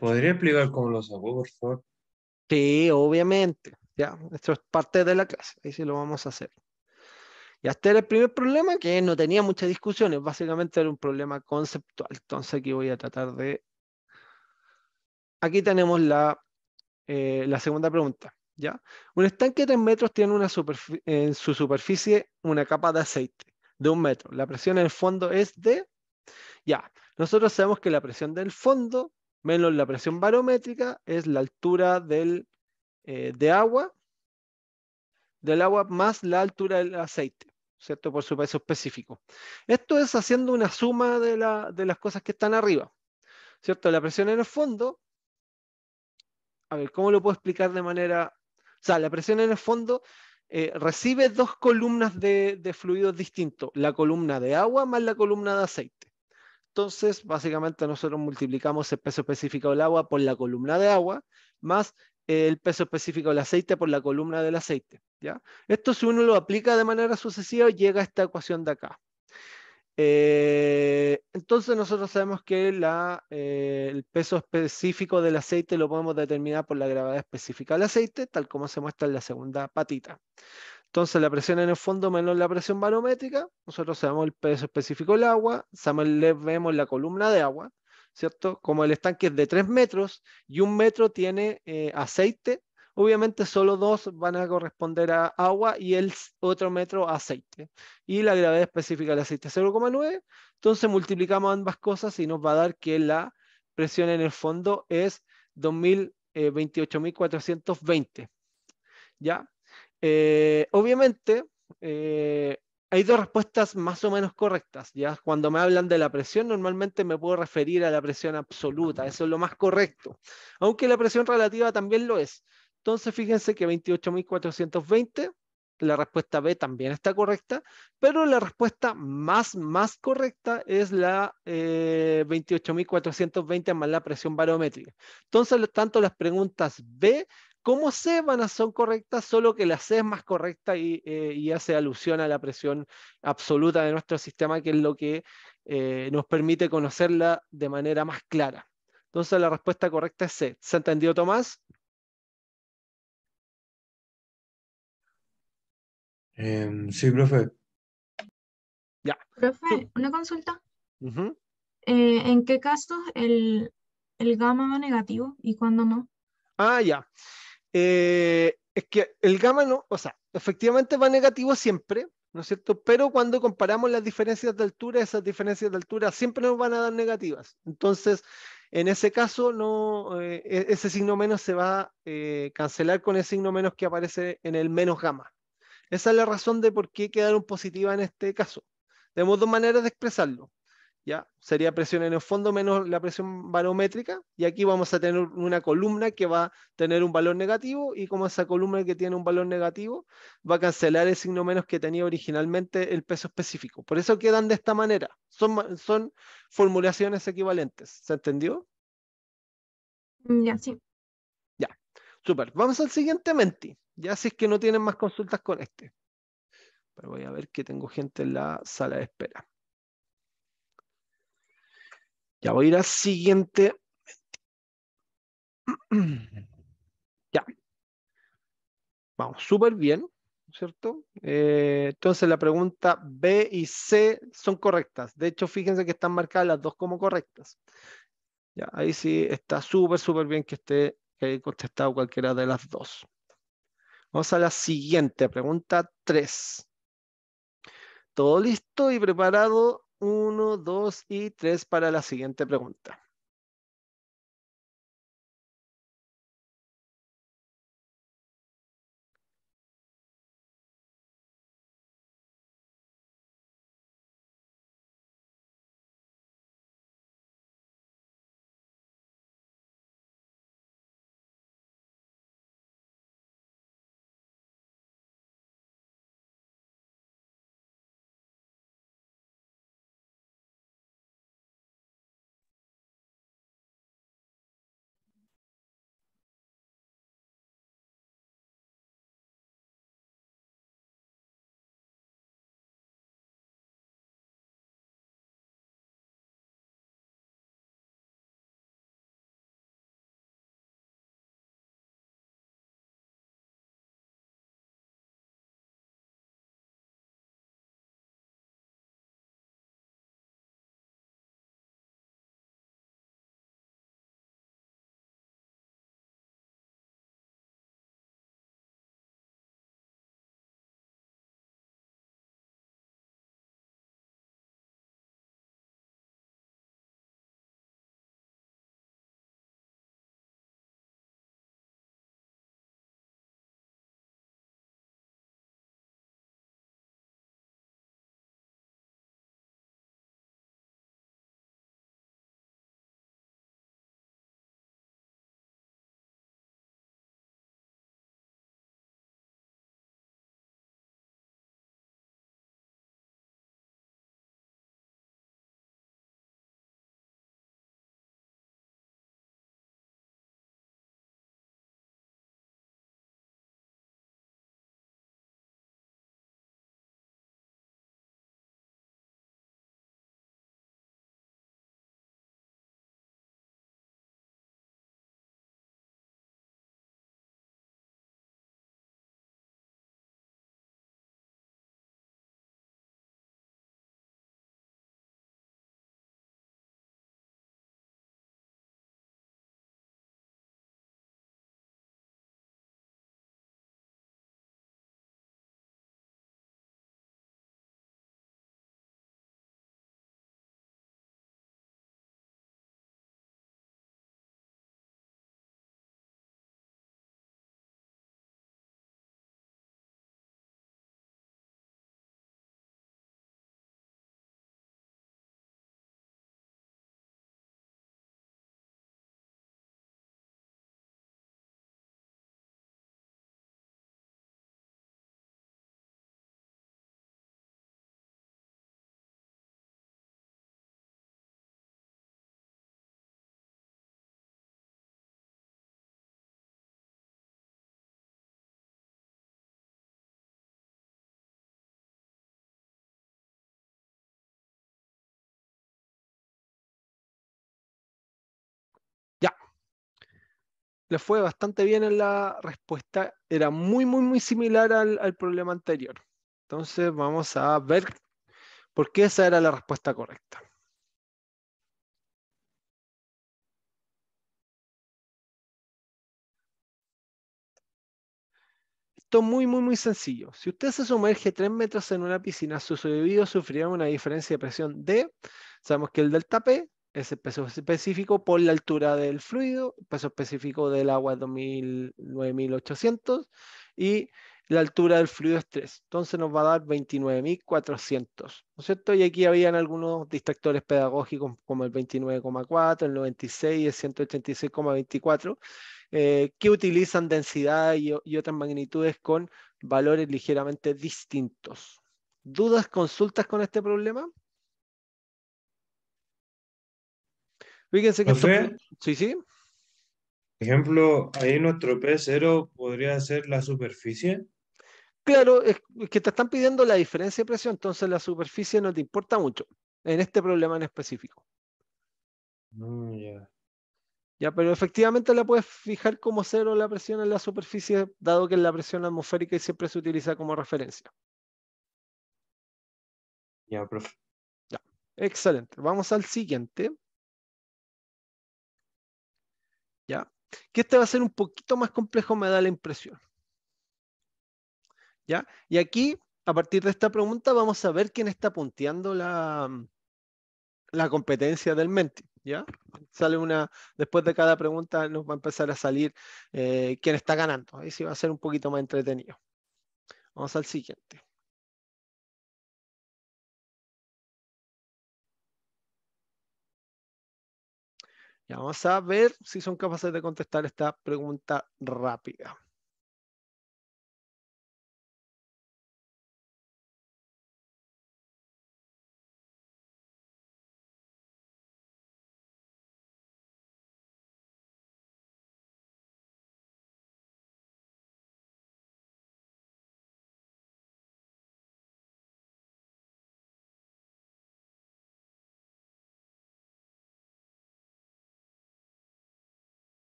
¿Podría explicar cómo lo sacó, por favor? Sí, obviamente. Ya, esto es parte de la clase. Ahí sí lo vamos a hacer. Y este era el primer problema que no tenía muchas discusiones. Básicamente era un problema conceptual. Entonces aquí voy a tratar de aquí tenemos eh, la, segunda pregunta. ¿ya? Un estanque de 3 metros tiene una en su superficie una capa de aceite de un metro. La presión en el fondo es de... Ya, nosotros sabemos que la presión del fondo menos la presión barométrica es la altura del, eh, de agua, del agua más la altura del aceite. ¿cierto? Por su peso específico. Esto es haciendo una suma de, de, las cosas que están arriba, ¿cierto? La presión en el fondo a ver, ¿cómo lo puedo explicar de manera... O sea, la presión en el fondo eh, recibe dos columnas de, de fluidos distintos, la columna de agua más la columna de aceite. Entonces, básicamente nosotros multiplicamos el peso específico del agua por la columna de agua, más el peso específico del aceite por la columna del aceite. ¿ya? Esto si uno lo aplica de manera sucesiva, llega a esta ecuación de acá. Eh, entonces nosotros sabemos que eh, el peso específico del aceite lo podemos determinar por la gravedad específica del aceite, tal como se muestra en la segunda patita. Entonces la presión en el fondo menos la presión barométrica, nosotros sabemos el peso específico del agua, vemos la columna de agua, ¿cierto? Como el estanque es de 3 metros y un metro tiene eh, aceite, Obviamente solo dos van a corresponder a agua y el otro metro a aceite. Y la gravedad específica del aceite es 0,9. Entonces multiplicamos ambas cosas y nos va a dar que la presión en el fondo es 2.028.420. Eh, ¿Ya? Eh, obviamente, eh, hay dos respuestas más o menos correctas. ¿ya? Cuando me hablan de la presión, normalmente me puedo referir a la presión absoluta, eso es lo más correcto. Aunque la presión relativa también lo es. Entonces, fíjense que 28.420, la respuesta B también está correcta, pero la respuesta más, más correcta es la 28.420 eh, más la presión barométrica. Entonces, tanto las preguntas B como C van a son correctas, solo que la C es más correcta y, eh, y, hace alusión a la presión absoluta de nuestro sistema, que es lo que eh, nos permite conocerla de manera más clara. Entonces, la respuesta correcta es C. ¿Se entendió, Tomás? Em, sí, profe. Ya. Profe, una consulta. Eh, ¿En qué casos el, el, gamma va negativo y cuándo no? Ah, ya. Eh, es que el gamma no, o sea, efectivamente va negativo siempre, ¿no es cierto? Pero cuando comparamos las diferencias de altura, esas diferencias de altura siempre nos van a dar negativas. Entonces, en ese caso, no, eh, e-, ese signo menos se va a cancelar con el signo menos que aparece en el menos gamma, esa es la razón de por qué quedaron positivas en este caso. Tenemos dos maneras de expresarlo. ¿ya? Sería presión en el fondo menos la presión barométrica, y aquí vamos a tener una columna que va a tener un valor negativo, y como esa columna que tiene un valor negativo, va a cancelar el signo menos que tenía originalmente el peso específico. Por eso quedan de esta manera. Son, son formulaciones equivalentes. ¿Se entendió? Mm, ya, sí. Super. Vamos al siguiente Menti. Ya si es que no tienen más consultas con este. Pero voy a ver que tengo gente en la sala de espera. Ya voy a ir al siguiente. Ya. Vamos, súper bien, ¿cierto? Eh, entonces la pregunta B y C son correctas. De hecho, fíjense que están marcadas las dos como correctas. Ya, ahí sí está súper, súper bien que esté que he contestado cualquiera de las dos. Vamos a la siguiente, pregunta 3. Todo listo y preparado. uno, dos y tres para la siguiente pregunta. le fue bastante bien en la respuesta. Era muy, muy, muy similar al, problema anterior. Entonces vamos a ver por qué esa era la respuesta correcta. Esto es muy, muy, muy sencillo. Si usted se sumerge 3 metros en una piscina, sus oídos sufrirán una diferencia de presión D. Sabemos que el delta P ese peso específico por la altura del fluido, peso específico del agua es y la altura del fluido es 3. Entonces nos va a dar 29.400, ¿no cierto? Y aquí habían algunos distractores pedagógicos como el 29,4, el 96 y el 186,24, eh, que utilizan densidad y otras magnitudes con valores ligeramente distintos. ¿Dudas, consultas con este problema? Fíjense que... Sí, sí. Ejemplo, ahí nuestro P0 podría ser la superficie. Claro, es que te están pidiendo la diferencia de presión, entonces la superficie no te importa mucho en este problema en específico. Mm, ya Ya, pero efectivamente la puedes fijar como cero la presión en la superficie, dado que es la presión atmosférica y siempre se utiliza como referencia. Ya, profe. Ya, excelente. Vamos al siguiente. ¿Ya? Que este va a ser un poquito más complejo, me da la impresión. ¿Ya? Y aquí, a partir de esta pregunta, vamos a ver quién está punteando la, la competencia del Menti. ¿Ya? Sale una, después de cada pregunta nos va a empezar a salir eh, quién está ganando. Ahí sí va a ser un poquito más entretenido. Vamos al siguiente. vamos a ver si son capaces de contestar esta pregunta rápida.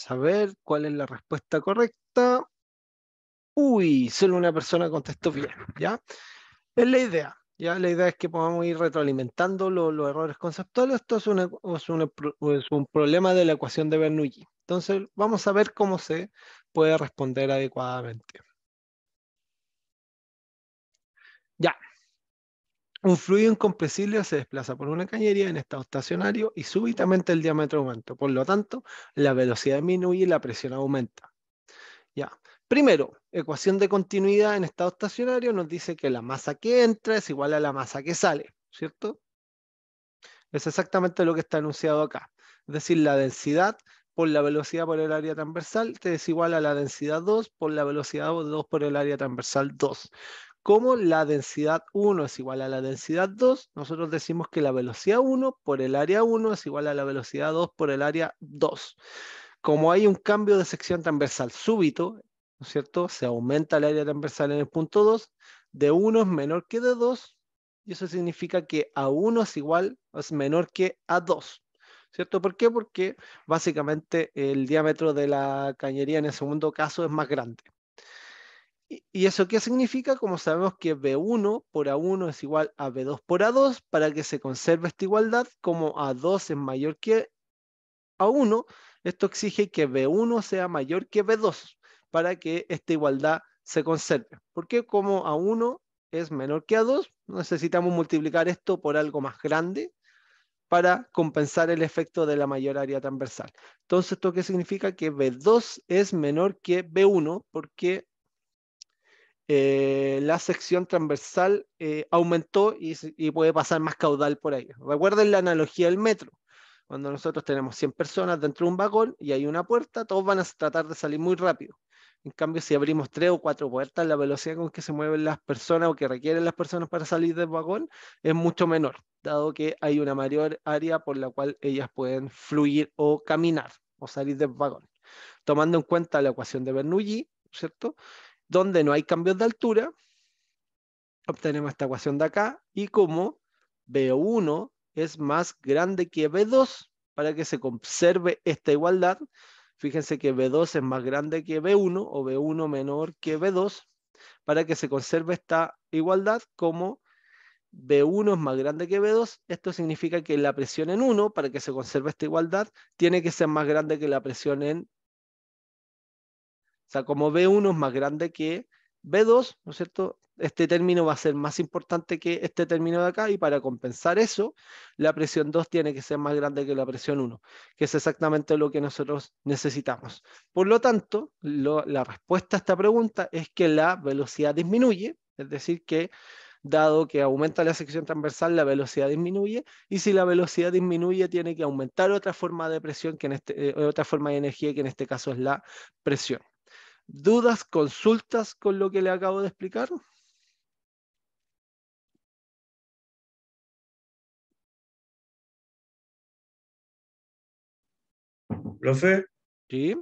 saber cuál es la respuesta correcta. Uy, solo una persona contestó bien, ¿ya? Es la idea, ¿ya? La idea es que podamos ir retroalimentando los errores conceptuales. Esto es, es, un problema de la ecuación de Bernoulli. Entonces, vamos a ver cómo se puede responder adecuadamente. Ya, un fluido incompresible se desplaza por una cañería en estado estacionario y súbitamente el diámetro aumenta. Por lo tanto, la velocidad disminuye y la presión aumenta. Ya. Primero, ecuación de continuidad en estado estacionario nos dice que la masa que entra es igual a la masa que sale, ¿cierto? Es exactamente lo que está enunciado acá. Es decir, la densidad por la velocidad por el área transversal es igual a la densidad 2 por la velocidad 2 por el área transversal 2 como la densidad 1 es igual a la densidad 2, nosotros decimos que la velocidad 1 por el área 1 es igual a la velocidad 2 por el área 2. Como hay un cambio de sección transversal súbito, ¿no es cierto? Se aumenta el área transversal en el punto 2, de 1 es menor que de 2, y eso significa que A1 es igual, es menor que A2. ¿Cierto? ¿Por qué? Porque básicamente el diámetro de la cañería en el segundo caso es más grande. ¿Y eso qué significa? Como sabemos que B1 por A1 es igual a B2 por A2, para que se conserve esta igualdad, como A2 es mayor que A1, esto exige que B1 sea mayor que B2, para que esta igualdad se conserve. Porque como A1 es menor que A2, necesitamos multiplicar esto por algo más grande para compensar el efecto de la mayor área transversal. Entonces, ¿esto qué significa? Que B2 es menor que B1 porque eh, la sección transversal eh, aumentó y, puede pasar más caudal por ahí. Recuerden la analogía del metro. Cuando nosotros tenemos 100 personas dentro de un vagón y hay una puerta, todos van a tratar de salir muy rápido. En cambio, si abrimos tres o cuatro puertas, la velocidad con que se mueven las personas o que requieren las personas para salir del vagón es mucho menor, dado que hay una mayor área por la cual ellas pueden fluir o caminar o salir del vagón. Tomando en cuenta la ecuación de Bernoulli, ¿cierto? donde no hay cambios de altura, obtenemos esta ecuación de acá y como B1 es más grande que B2 para que se conserve esta igualdad. Fíjense que B2 es más grande que B1 o B1 menor que B2 para que se conserve esta igualdad como B1 es más grande que B2. Esto significa que la presión en 1 para que se conserve esta igualdad tiene que ser más grande que la presión en o sea, como B1 es más grande que B2, ¿no es cierto? Este término va a ser más importante que este término de acá y para compensar eso, la presión 2 tiene que ser más grande que la presión 1, que es exactamente lo que nosotros necesitamos. Por lo tanto, la respuesta a esta pregunta es que la velocidad disminuye, es decir, que dado que aumenta la sección transversal, la velocidad disminuye, y si la velocidad disminuye, tiene que aumentar otra forma de presión, que en este, eh, otra forma de energía, que en este caso es la presión. ¿Dudas, consultas con lo que le acabo de explicar? Profe. Sí.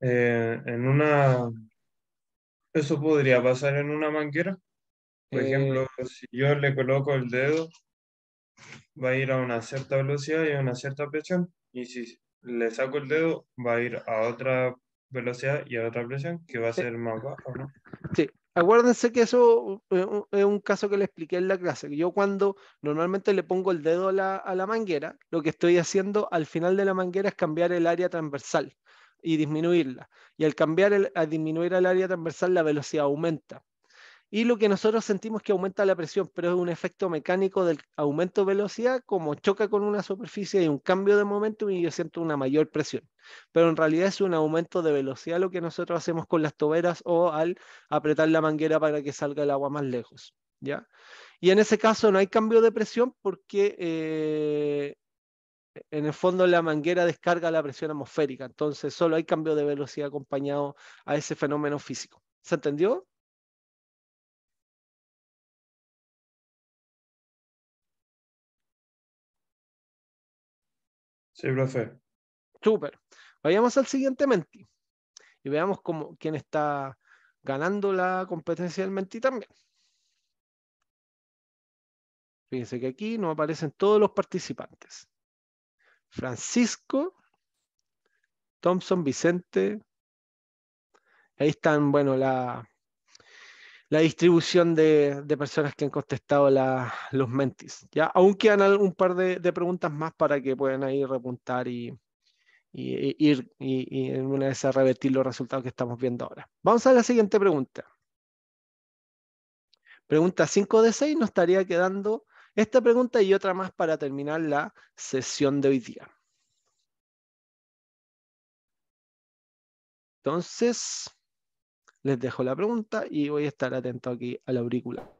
Eh, en una. Eso podría pasar en una manguera. Por eh. ejemplo, si yo le coloco el dedo, va a ir a una cierta velocidad y a una cierta presión. Y si le saco el dedo, va a ir a otra velocidad y a otra presión que va a ser más bajo, ¿no? Sí. Acuérdense que eso eh, es un caso que le expliqué en la clase. Yo cuando normalmente le pongo el dedo a la, manguera, lo que estoy haciendo al final de la manguera es cambiar el área transversal y disminuirla. Y al cambiar el, a disminuir el área transversal, la velocidad aumenta y lo que nosotros sentimos que aumenta la presión, pero es un efecto mecánico del aumento de velocidad, como choca con una superficie y un cambio de momento y yo siento una mayor presión. Pero en realidad es un aumento de velocidad lo que nosotros hacemos con las toberas o al apretar la manguera para que salga el agua más lejos. ¿ya? Y en ese caso no hay cambio de presión porque eh, en el fondo la manguera descarga la presión atmosférica, entonces solo hay cambio de velocidad acompañado a ese fenómeno físico. ¿Se entendió? Sí, profe. Súper. Vayamos al siguiente Menti y veamos cómo, quién está ganando la competencia del Menti también. Fíjense que aquí nos aparecen todos los participantes. Francisco, Thompson, Vicente. Ahí están, bueno, la, la distribución de, personas que han contestado los mentis. ¿ya? Aún quedan un par de, preguntas más para que puedan ahí repuntar y, ir y, en una vez a revertir los resultados que estamos viendo ahora. Vamos a la siguiente pregunta. Pregunta 5 de 6 nos estaría quedando esta pregunta y otra más para terminar la sesión de hoy día. Entonces, les dejo la pregunta y voy a estar atento aquí la aurícula.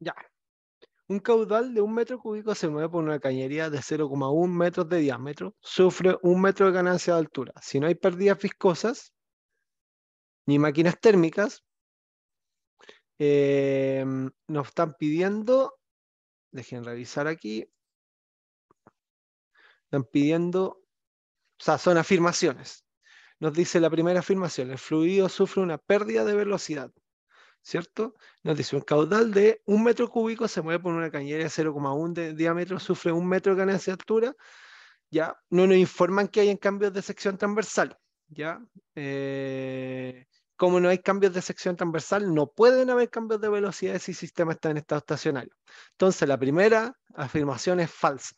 Ya. Un caudal de un metro cúbico se mueve por una cañería de 0,1 metros de diámetro, sufre un metro de ganancia de altura. Si no hay pérdidas viscosas, ni máquinas térmicas, em, nos están pidiendo, dejen revisar aquí, están pidiendo, o sea, son afirmaciones. Nos dice la primera afirmación, el fluido sufre una pérdida de velocidad. ¿cierto? Nos dice, caudal de un metro cúbico se mueve por una cañera de 0,1 de diámetro, sufre un metro de ganancia de altura, ya no nos informan que hay cambios de sección transversal, ya. Eh, como no hay cambios de sección transversal, no pueden haber cambios de velocidad si el sistema está en estado estacionario. Entonces, la primera afirmación es falsa.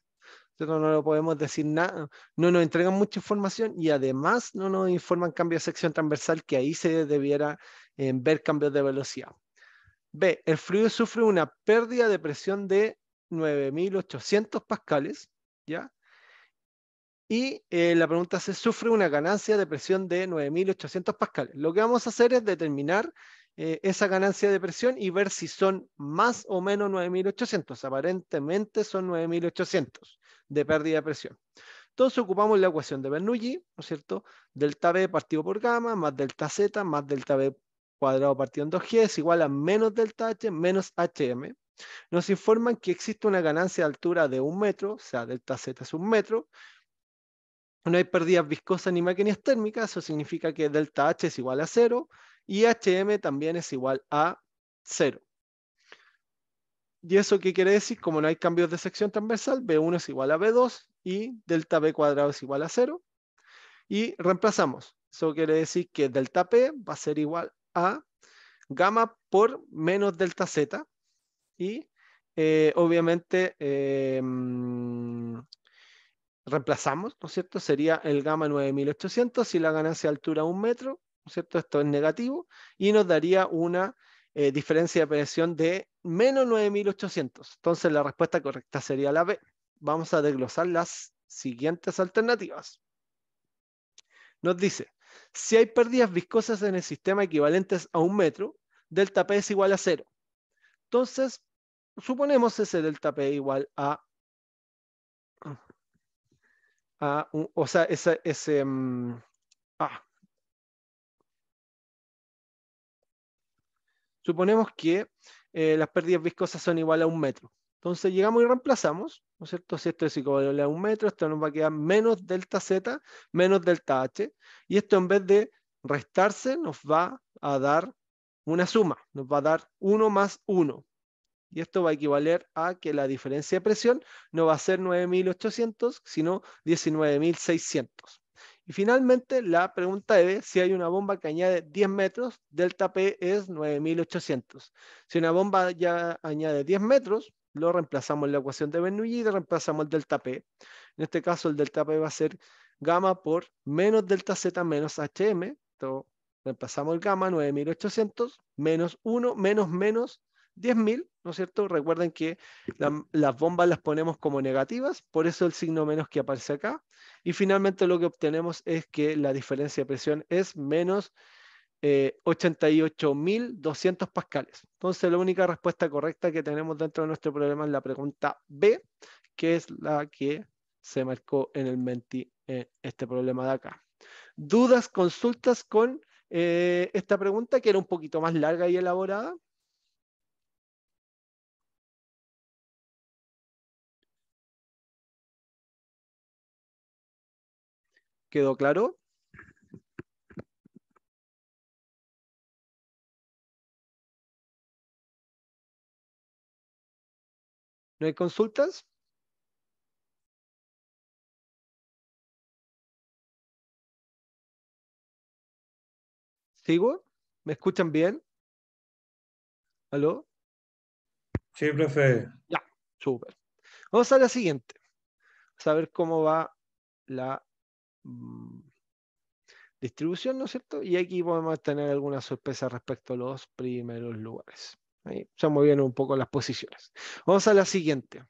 nosotros no lo podemos decir nada, no nos entregan mucha información y además no nos informan cambios de sección transversal que ahí se debiera en ver cambios de velocidad. B, el fluido sufre una pérdida de presión de 9.800 pascales, ¿ya? Y eh, la pregunta es, sufre una ganancia de presión de 9.800 pascales. Lo que vamos a hacer es determinar eh, esa ganancia de presión y ver si son más o menos 9.800. Aparentemente son 9.800 de pérdida de presión. Entonces ocupamos la ecuación de Bernoulli, ¿no es cierto? Delta B partido por gamma, más delta Z, más delta B cuadrado partido en 2g es igual a menos delta h menos hm. Nos informan que existe una ganancia de altura de un metro, o sea, delta z es un metro. No hay pérdidas viscosas ni máquinas térmicas, eso significa que delta h es igual a cero y hm también es igual a cero ¿Y eso qué quiere decir? Como no hay cambios de sección transversal, B1 es igual a B2 y delta B cuadrado es igual a cero Y reemplazamos. Eso quiere decir que delta P va a ser igual a a gamma por menos delta z y eh, obviamente eh, mm, reemplazamos, ¿no es cierto? Sería el gamma 9800 si la ganancia de altura un metro, ¿no es cierto? Esto es negativo y nos daría una eh, diferencia de presión de menos 9800. Entonces la respuesta correcta sería la B. Vamos a desglosar las siguientes alternativas. Nos dice, si hay pérdidas viscosas en el sistema equivalentes a un metro, delta P es igual a cero. Entonces, suponemos ese delta P igual a... o sea, ese... Mm, suponemos que eh, las pérdidas viscosas son igual a un metro. Entonces llegamos y reemplazamos, ¿no es cierto? Si esto es igual a un metro, esto nos va a quedar menos delta z, menos delta h, y esto en vez de restarse nos va a dar una suma, nos va a dar 1 más 1. Y esto va a equivaler a que la diferencia de presión no va a ser 9.800, sino 19.600. Y finalmente la pregunta es si hay una bomba que añade 10 metros, delta P es 9.800. Si una bomba ya añade 10 metros, lo reemplazamos en la ecuación de Bernoulli y reemplazamos el delta P. En este caso el delta P va a ser gamma por menos delta Z menos HM. Entonces, reemplazamos el gamma, 9800, menos 1, menos menos 10.000, ¿no es cierto? Recuerden que las bombas las ponemos como negativas, por eso el signo menos que aparece acá. Y finalmente lo que obtenemos es que la diferencia de presión es menos 88.200 eh, pascales. Entonces, la única respuesta correcta que tenemos dentro de nuestro problema es la pregunta B, que es la que se marcó en el Menti eh, este problema de acá. ¿Dudas, consultas con eh, esta pregunta, que era un poquito más larga y elaborada? ¿Quedó claro? ¿No hay consultas? ¿Sigo? ¿Me escuchan bien? ¿Aló? Sí, profe. Ya, súper. Vamos a la siguiente. Vamos a ver cómo va la mm, distribución, ¿no es cierto? Y aquí podemos tener alguna sorpresa respecto a los primeros lugares. Ahí ya movieron un poco las posiciones. Vamos a la siguiente.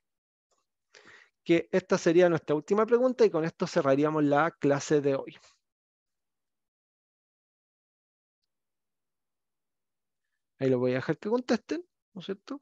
Que esta sería nuestra última pregunta y con esto cerraríamos la clase de hoy. Ahí lo voy a dejar que contesten, ¿no es cierto?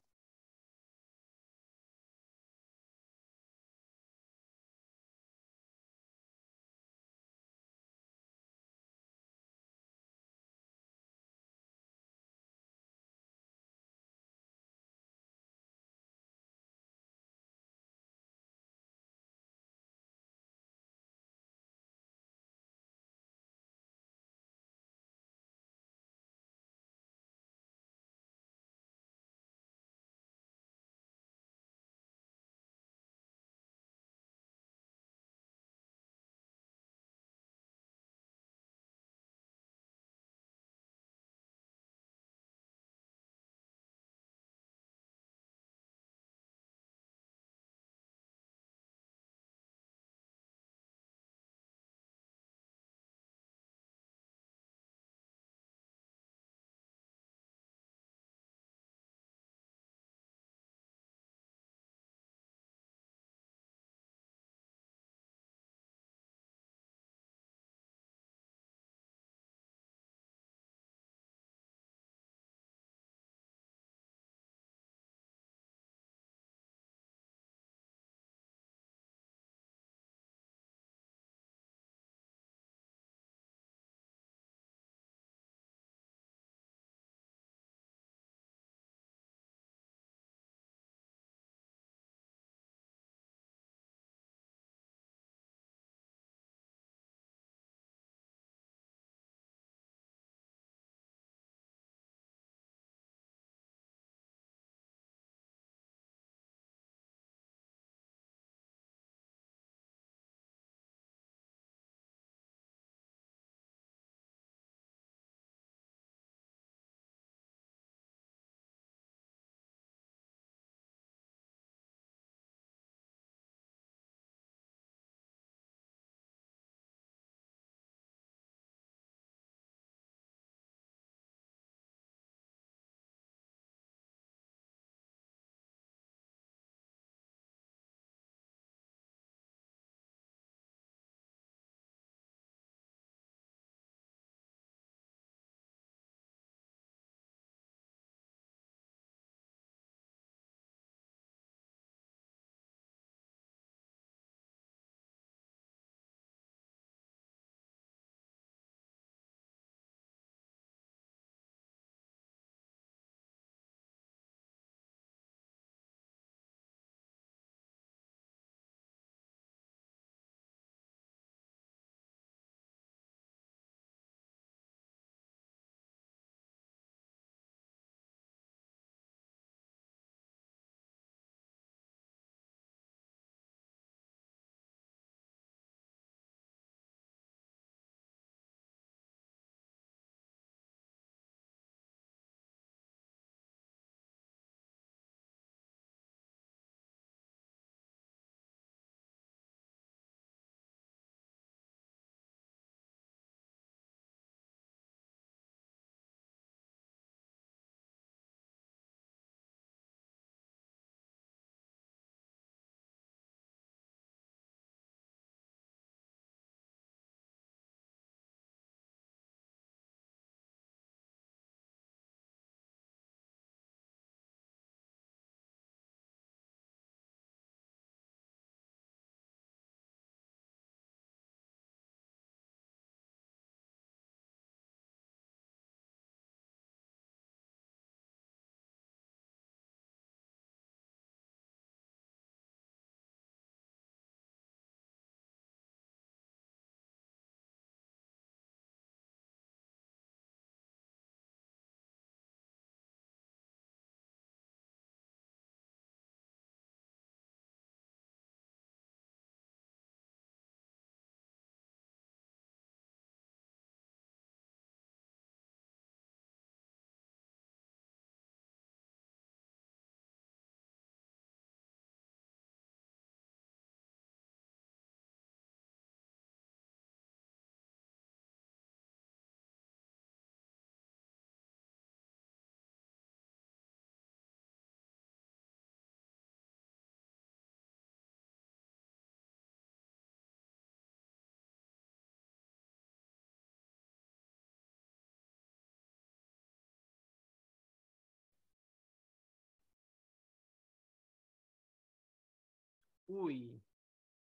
Uy,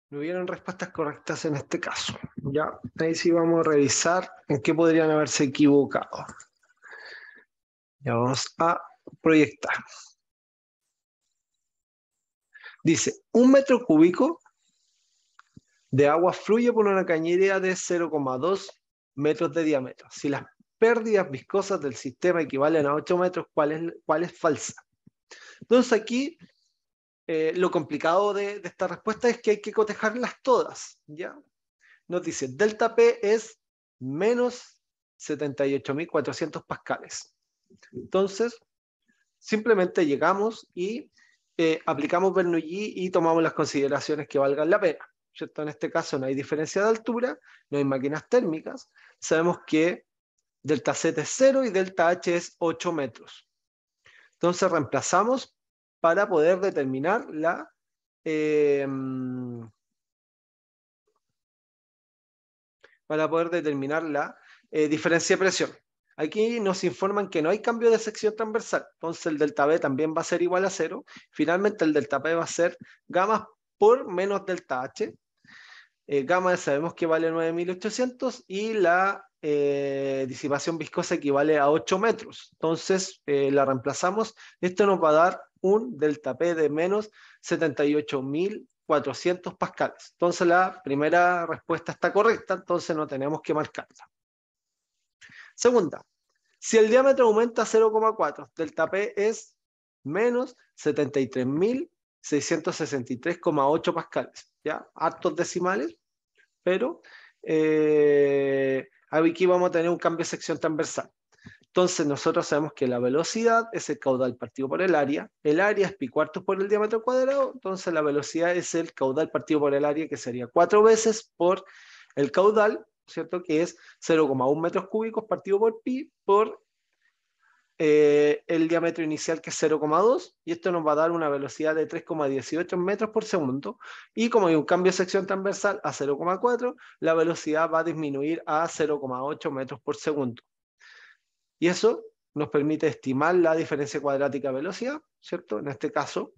no hubieron respuestas correctas en este caso. Ya, ahí sí vamos a revisar en qué podrían haberse equivocado. Ya vamos a proyectar. Dice, un metro cúbico de agua fluye por una cañería de 0,2 metros de diámetro. Si las pérdidas viscosas del sistema equivalen a 8 metros, ¿cuál es, cuál es falsa? Entonces aquí eh, lo complicado de, esta respuesta es que hay que cotejarlas todas, ¿ya? Nos dice, delta P es menos 78.400 pascales. Entonces, simplemente llegamos y eh, aplicamos Bernoulli y tomamos las consideraciones que valgan la pena. ¿cierto? En este caso no hay diferencia de altura, no hay máquinas térmicas, sabemos que delta Z es 0 y delta H es 8 metros. Entonces reemplazamos para poder determinar la, em, para poder determinar la eh, diferencia de presión. Aquí nos informan que no hay cambio de sección transversal, entonces el delta B también va a ser igual a cero. Finalmente el delta P va a ser gamma por menos delta H. Eh, gamma sabemos que vale 9.800 y la eh, disipación viscosa equivale a 8 metros. Entonces eh, la reemplazamos. Esto nos va a dar un delta P de menos 78.400 pascales. Entonces la primera respuesta está correcta, entonces no tenemos que marcarla. Segunda, si el diámetro aumenta a 0,4, delta P es menos 73.663,8 pascales. ¿Ya? Hartos decimales, pero eh, aquí vamos a tener un cambio de sección transversal. Entonces nosotros sabemos que la velocidad es el caudal partido por el área, el área es pi cuartos por el diámetro cuadrado, entonces la velocidad es el caudal partido por el área, que sería cuatro veces por el caudal, ¿cierto? Que es 0,1 metros cúbicos partido por pi por eh, el diámetro inicial que es 0,2 y esto nos va a dar una velocidad de 3,18 metros por segundo y como hay un cambio de sección transversal a 0,4 la velocidad va a disminuir a 0,8 metros por segundo y eso nos permite estimar la diferencia cuadrática de velocidad, ¿cierto? En este caso,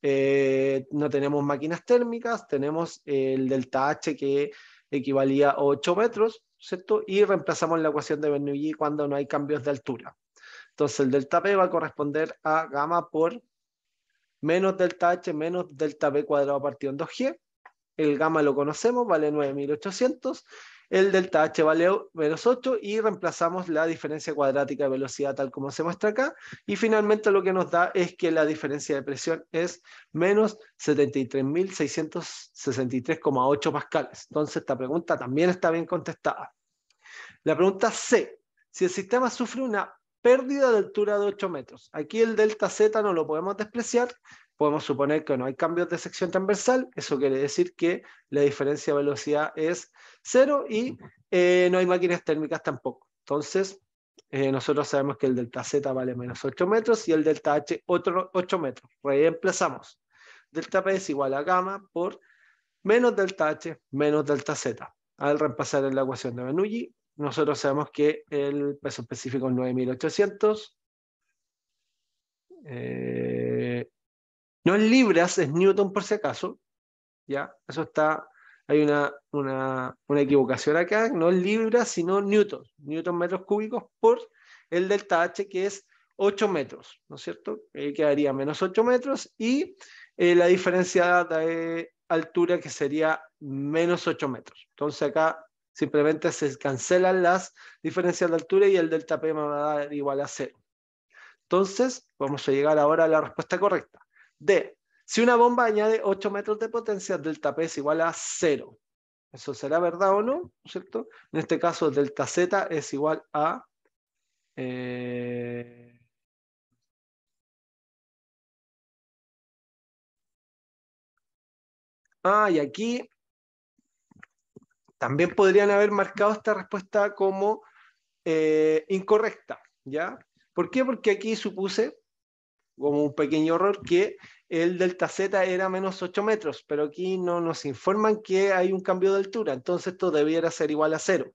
eh, no tenemos máquinas térmicas, tenemos eh, el delta H que equivalía a 8 metros, ¿cierto? Y reemplazamos la ecuación de Bernoulli cuando no hay cambios de altura. Entonces el delta P va a corresponder a gamma por menos delta H menos delta P cuadrado partido en 2G. El gamma lo conocemos, vale 9800 el delta h vale menos 8 y reemplazamos la diferencia cuadrática de velocidad tal como se muestra acá. Y finalmente lo que nos da es que la diferencia de presión es menos 73.663,8 pascales. Entonces esta pregunta también está bien contestada. La pregunta C. Si el sistema sufre una pérdida de altura de 8 metros. Aquí el delta Z no lo podemos despreciar, podemos suponer que no hay cambios de sección transversal, eso quiere decir que la diferencia de velocidad es cero y eh, no hay máquinas térmicas tampoco. Entonces, eh, nosotros sabemos que el delta Z vale menos 8 metros y el delta H otro 8 metros. Reemplazamos. Delta P es igual a gamma por menos delta H menos delta Z. Al reemplazar en la ecuación de Bernoulli, nosotros sabemos que el peso específico es 9800. No en libras, es Newton por si acaso. ¿ya? Eso está, hay una, una, equivocación acá, no en libras, sino Newton. Newton metros cúbicos por el delta H, que es 8 metros, ¿no es cierto? Ahí eh, quedaría menos 8 metros y eh, la diferencia de altura que sería menos 8 metros. Entonces acá simplemente se cancelan las diferencias de altura y el delta P me va a dar igual a 0. Entonces vamos a llegar ahora a la respuesta correcta. D. Si una bomba añade 8 metros de potencia, delta P es igual a 0. ¿Eso será verdad o no? ¿Cierto? En este caso, delta Z es igual a... Eh, ah, y aquí también podrían haber marcado esta respuesta como eh, incorrecta, ¿ya? ¿Por qué? Porque aquí supuse como un pequeño error, que el delta Z era menos 8 metros, pero aquí no nos informan que hay un cambio de altura, entonces esto debiera ser igual a cero.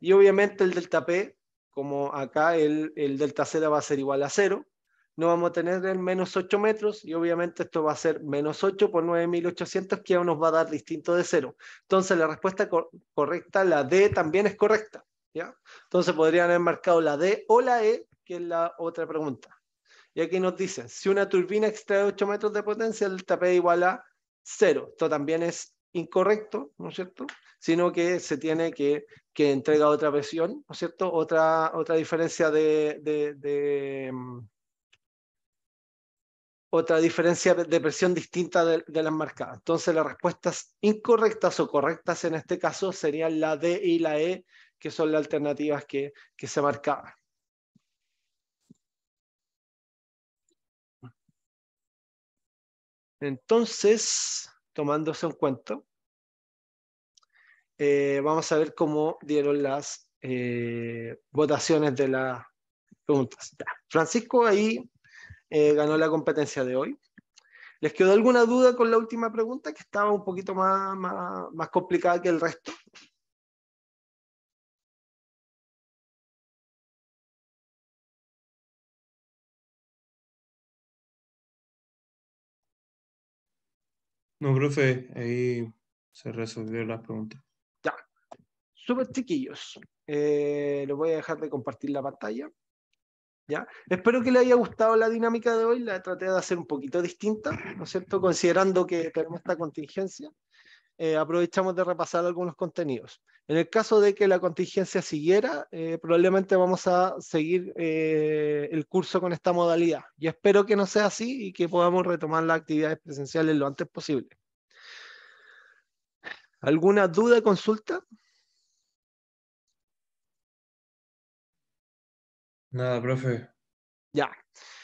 Y obviamente el delta P, como acá el, delta Z va a ser igual a cero, no vamos a tener el menos 8 metros y obviamente esto va a ser menos 8 por 9800 que nos va a dar distinto de cero. Entonces la respuesta correcta, la D también es correcta. ¿ya? Entonces podrían haber marcado la D o la E, que es la otra pregunta. Y aquí nos dice, si una turbina extrae 8 metros de potencia, el es igual a 0. Esto también es incorrecto, ¿no es cierto? Sino que se tiene que, que entrega otra presión, ¿no es cierto? Otra, otra diferencia de, de, mm, otra diferencia de presión distinta de, las marcadas. Entonces las respuestas incorrectas o correctas en este caso serían la D y la E, que son las alternativas que, que se marcaban. Entonces, tomándose un cuento, eh, vamos a ver cómo dieron las eh, votaciones de las preguntas. Francisco ahí eh, ganó la competencia de hoy. ¿Les quedó alguna duda con la última pregunta que estaba un poquito más complicada que el resto? No, profe, ahí se resolvieron las preguntas. Ya, súper chiquillos. Eh, voy a dejar de compartir la pantalla. ¿Ya? Espero que les haya gustado la dinámica de hoy, la traté de hacer un poquito distinta, ¿no es cierto? Considerando que tenemos esta contingencia. Eh, aprovechamos de repasar algunos contenidos. En el caso de que la contingencia siguiera, eh, probablemente vamos a seguir eh, el curso con esta modalidad. Y espero que no sea así y que podamos retomar las actividades presenciales lo antes posible. ¿Alguna duda, consulta? Nada, profe. Ya.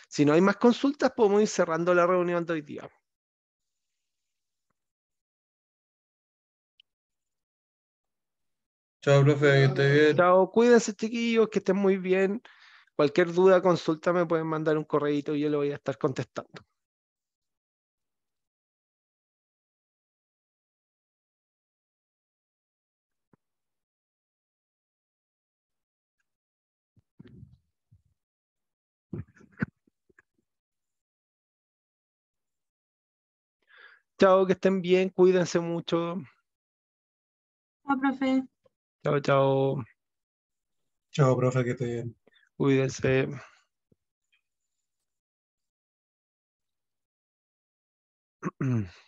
Si no hay más consultas, podemos ir cerrando la reunión de hoy día. Chao, profe, que esté bien. Chao, cuídense, chiquillos, que estén muy bien. Cualquier duda, consulta, me pueden mandar un correíto y yo lo voy a estar contestando. Chao, que estén bien, cuídense mucho. Chao, profe. Chao, chao. Chao, profe, que te bien. Cuídese.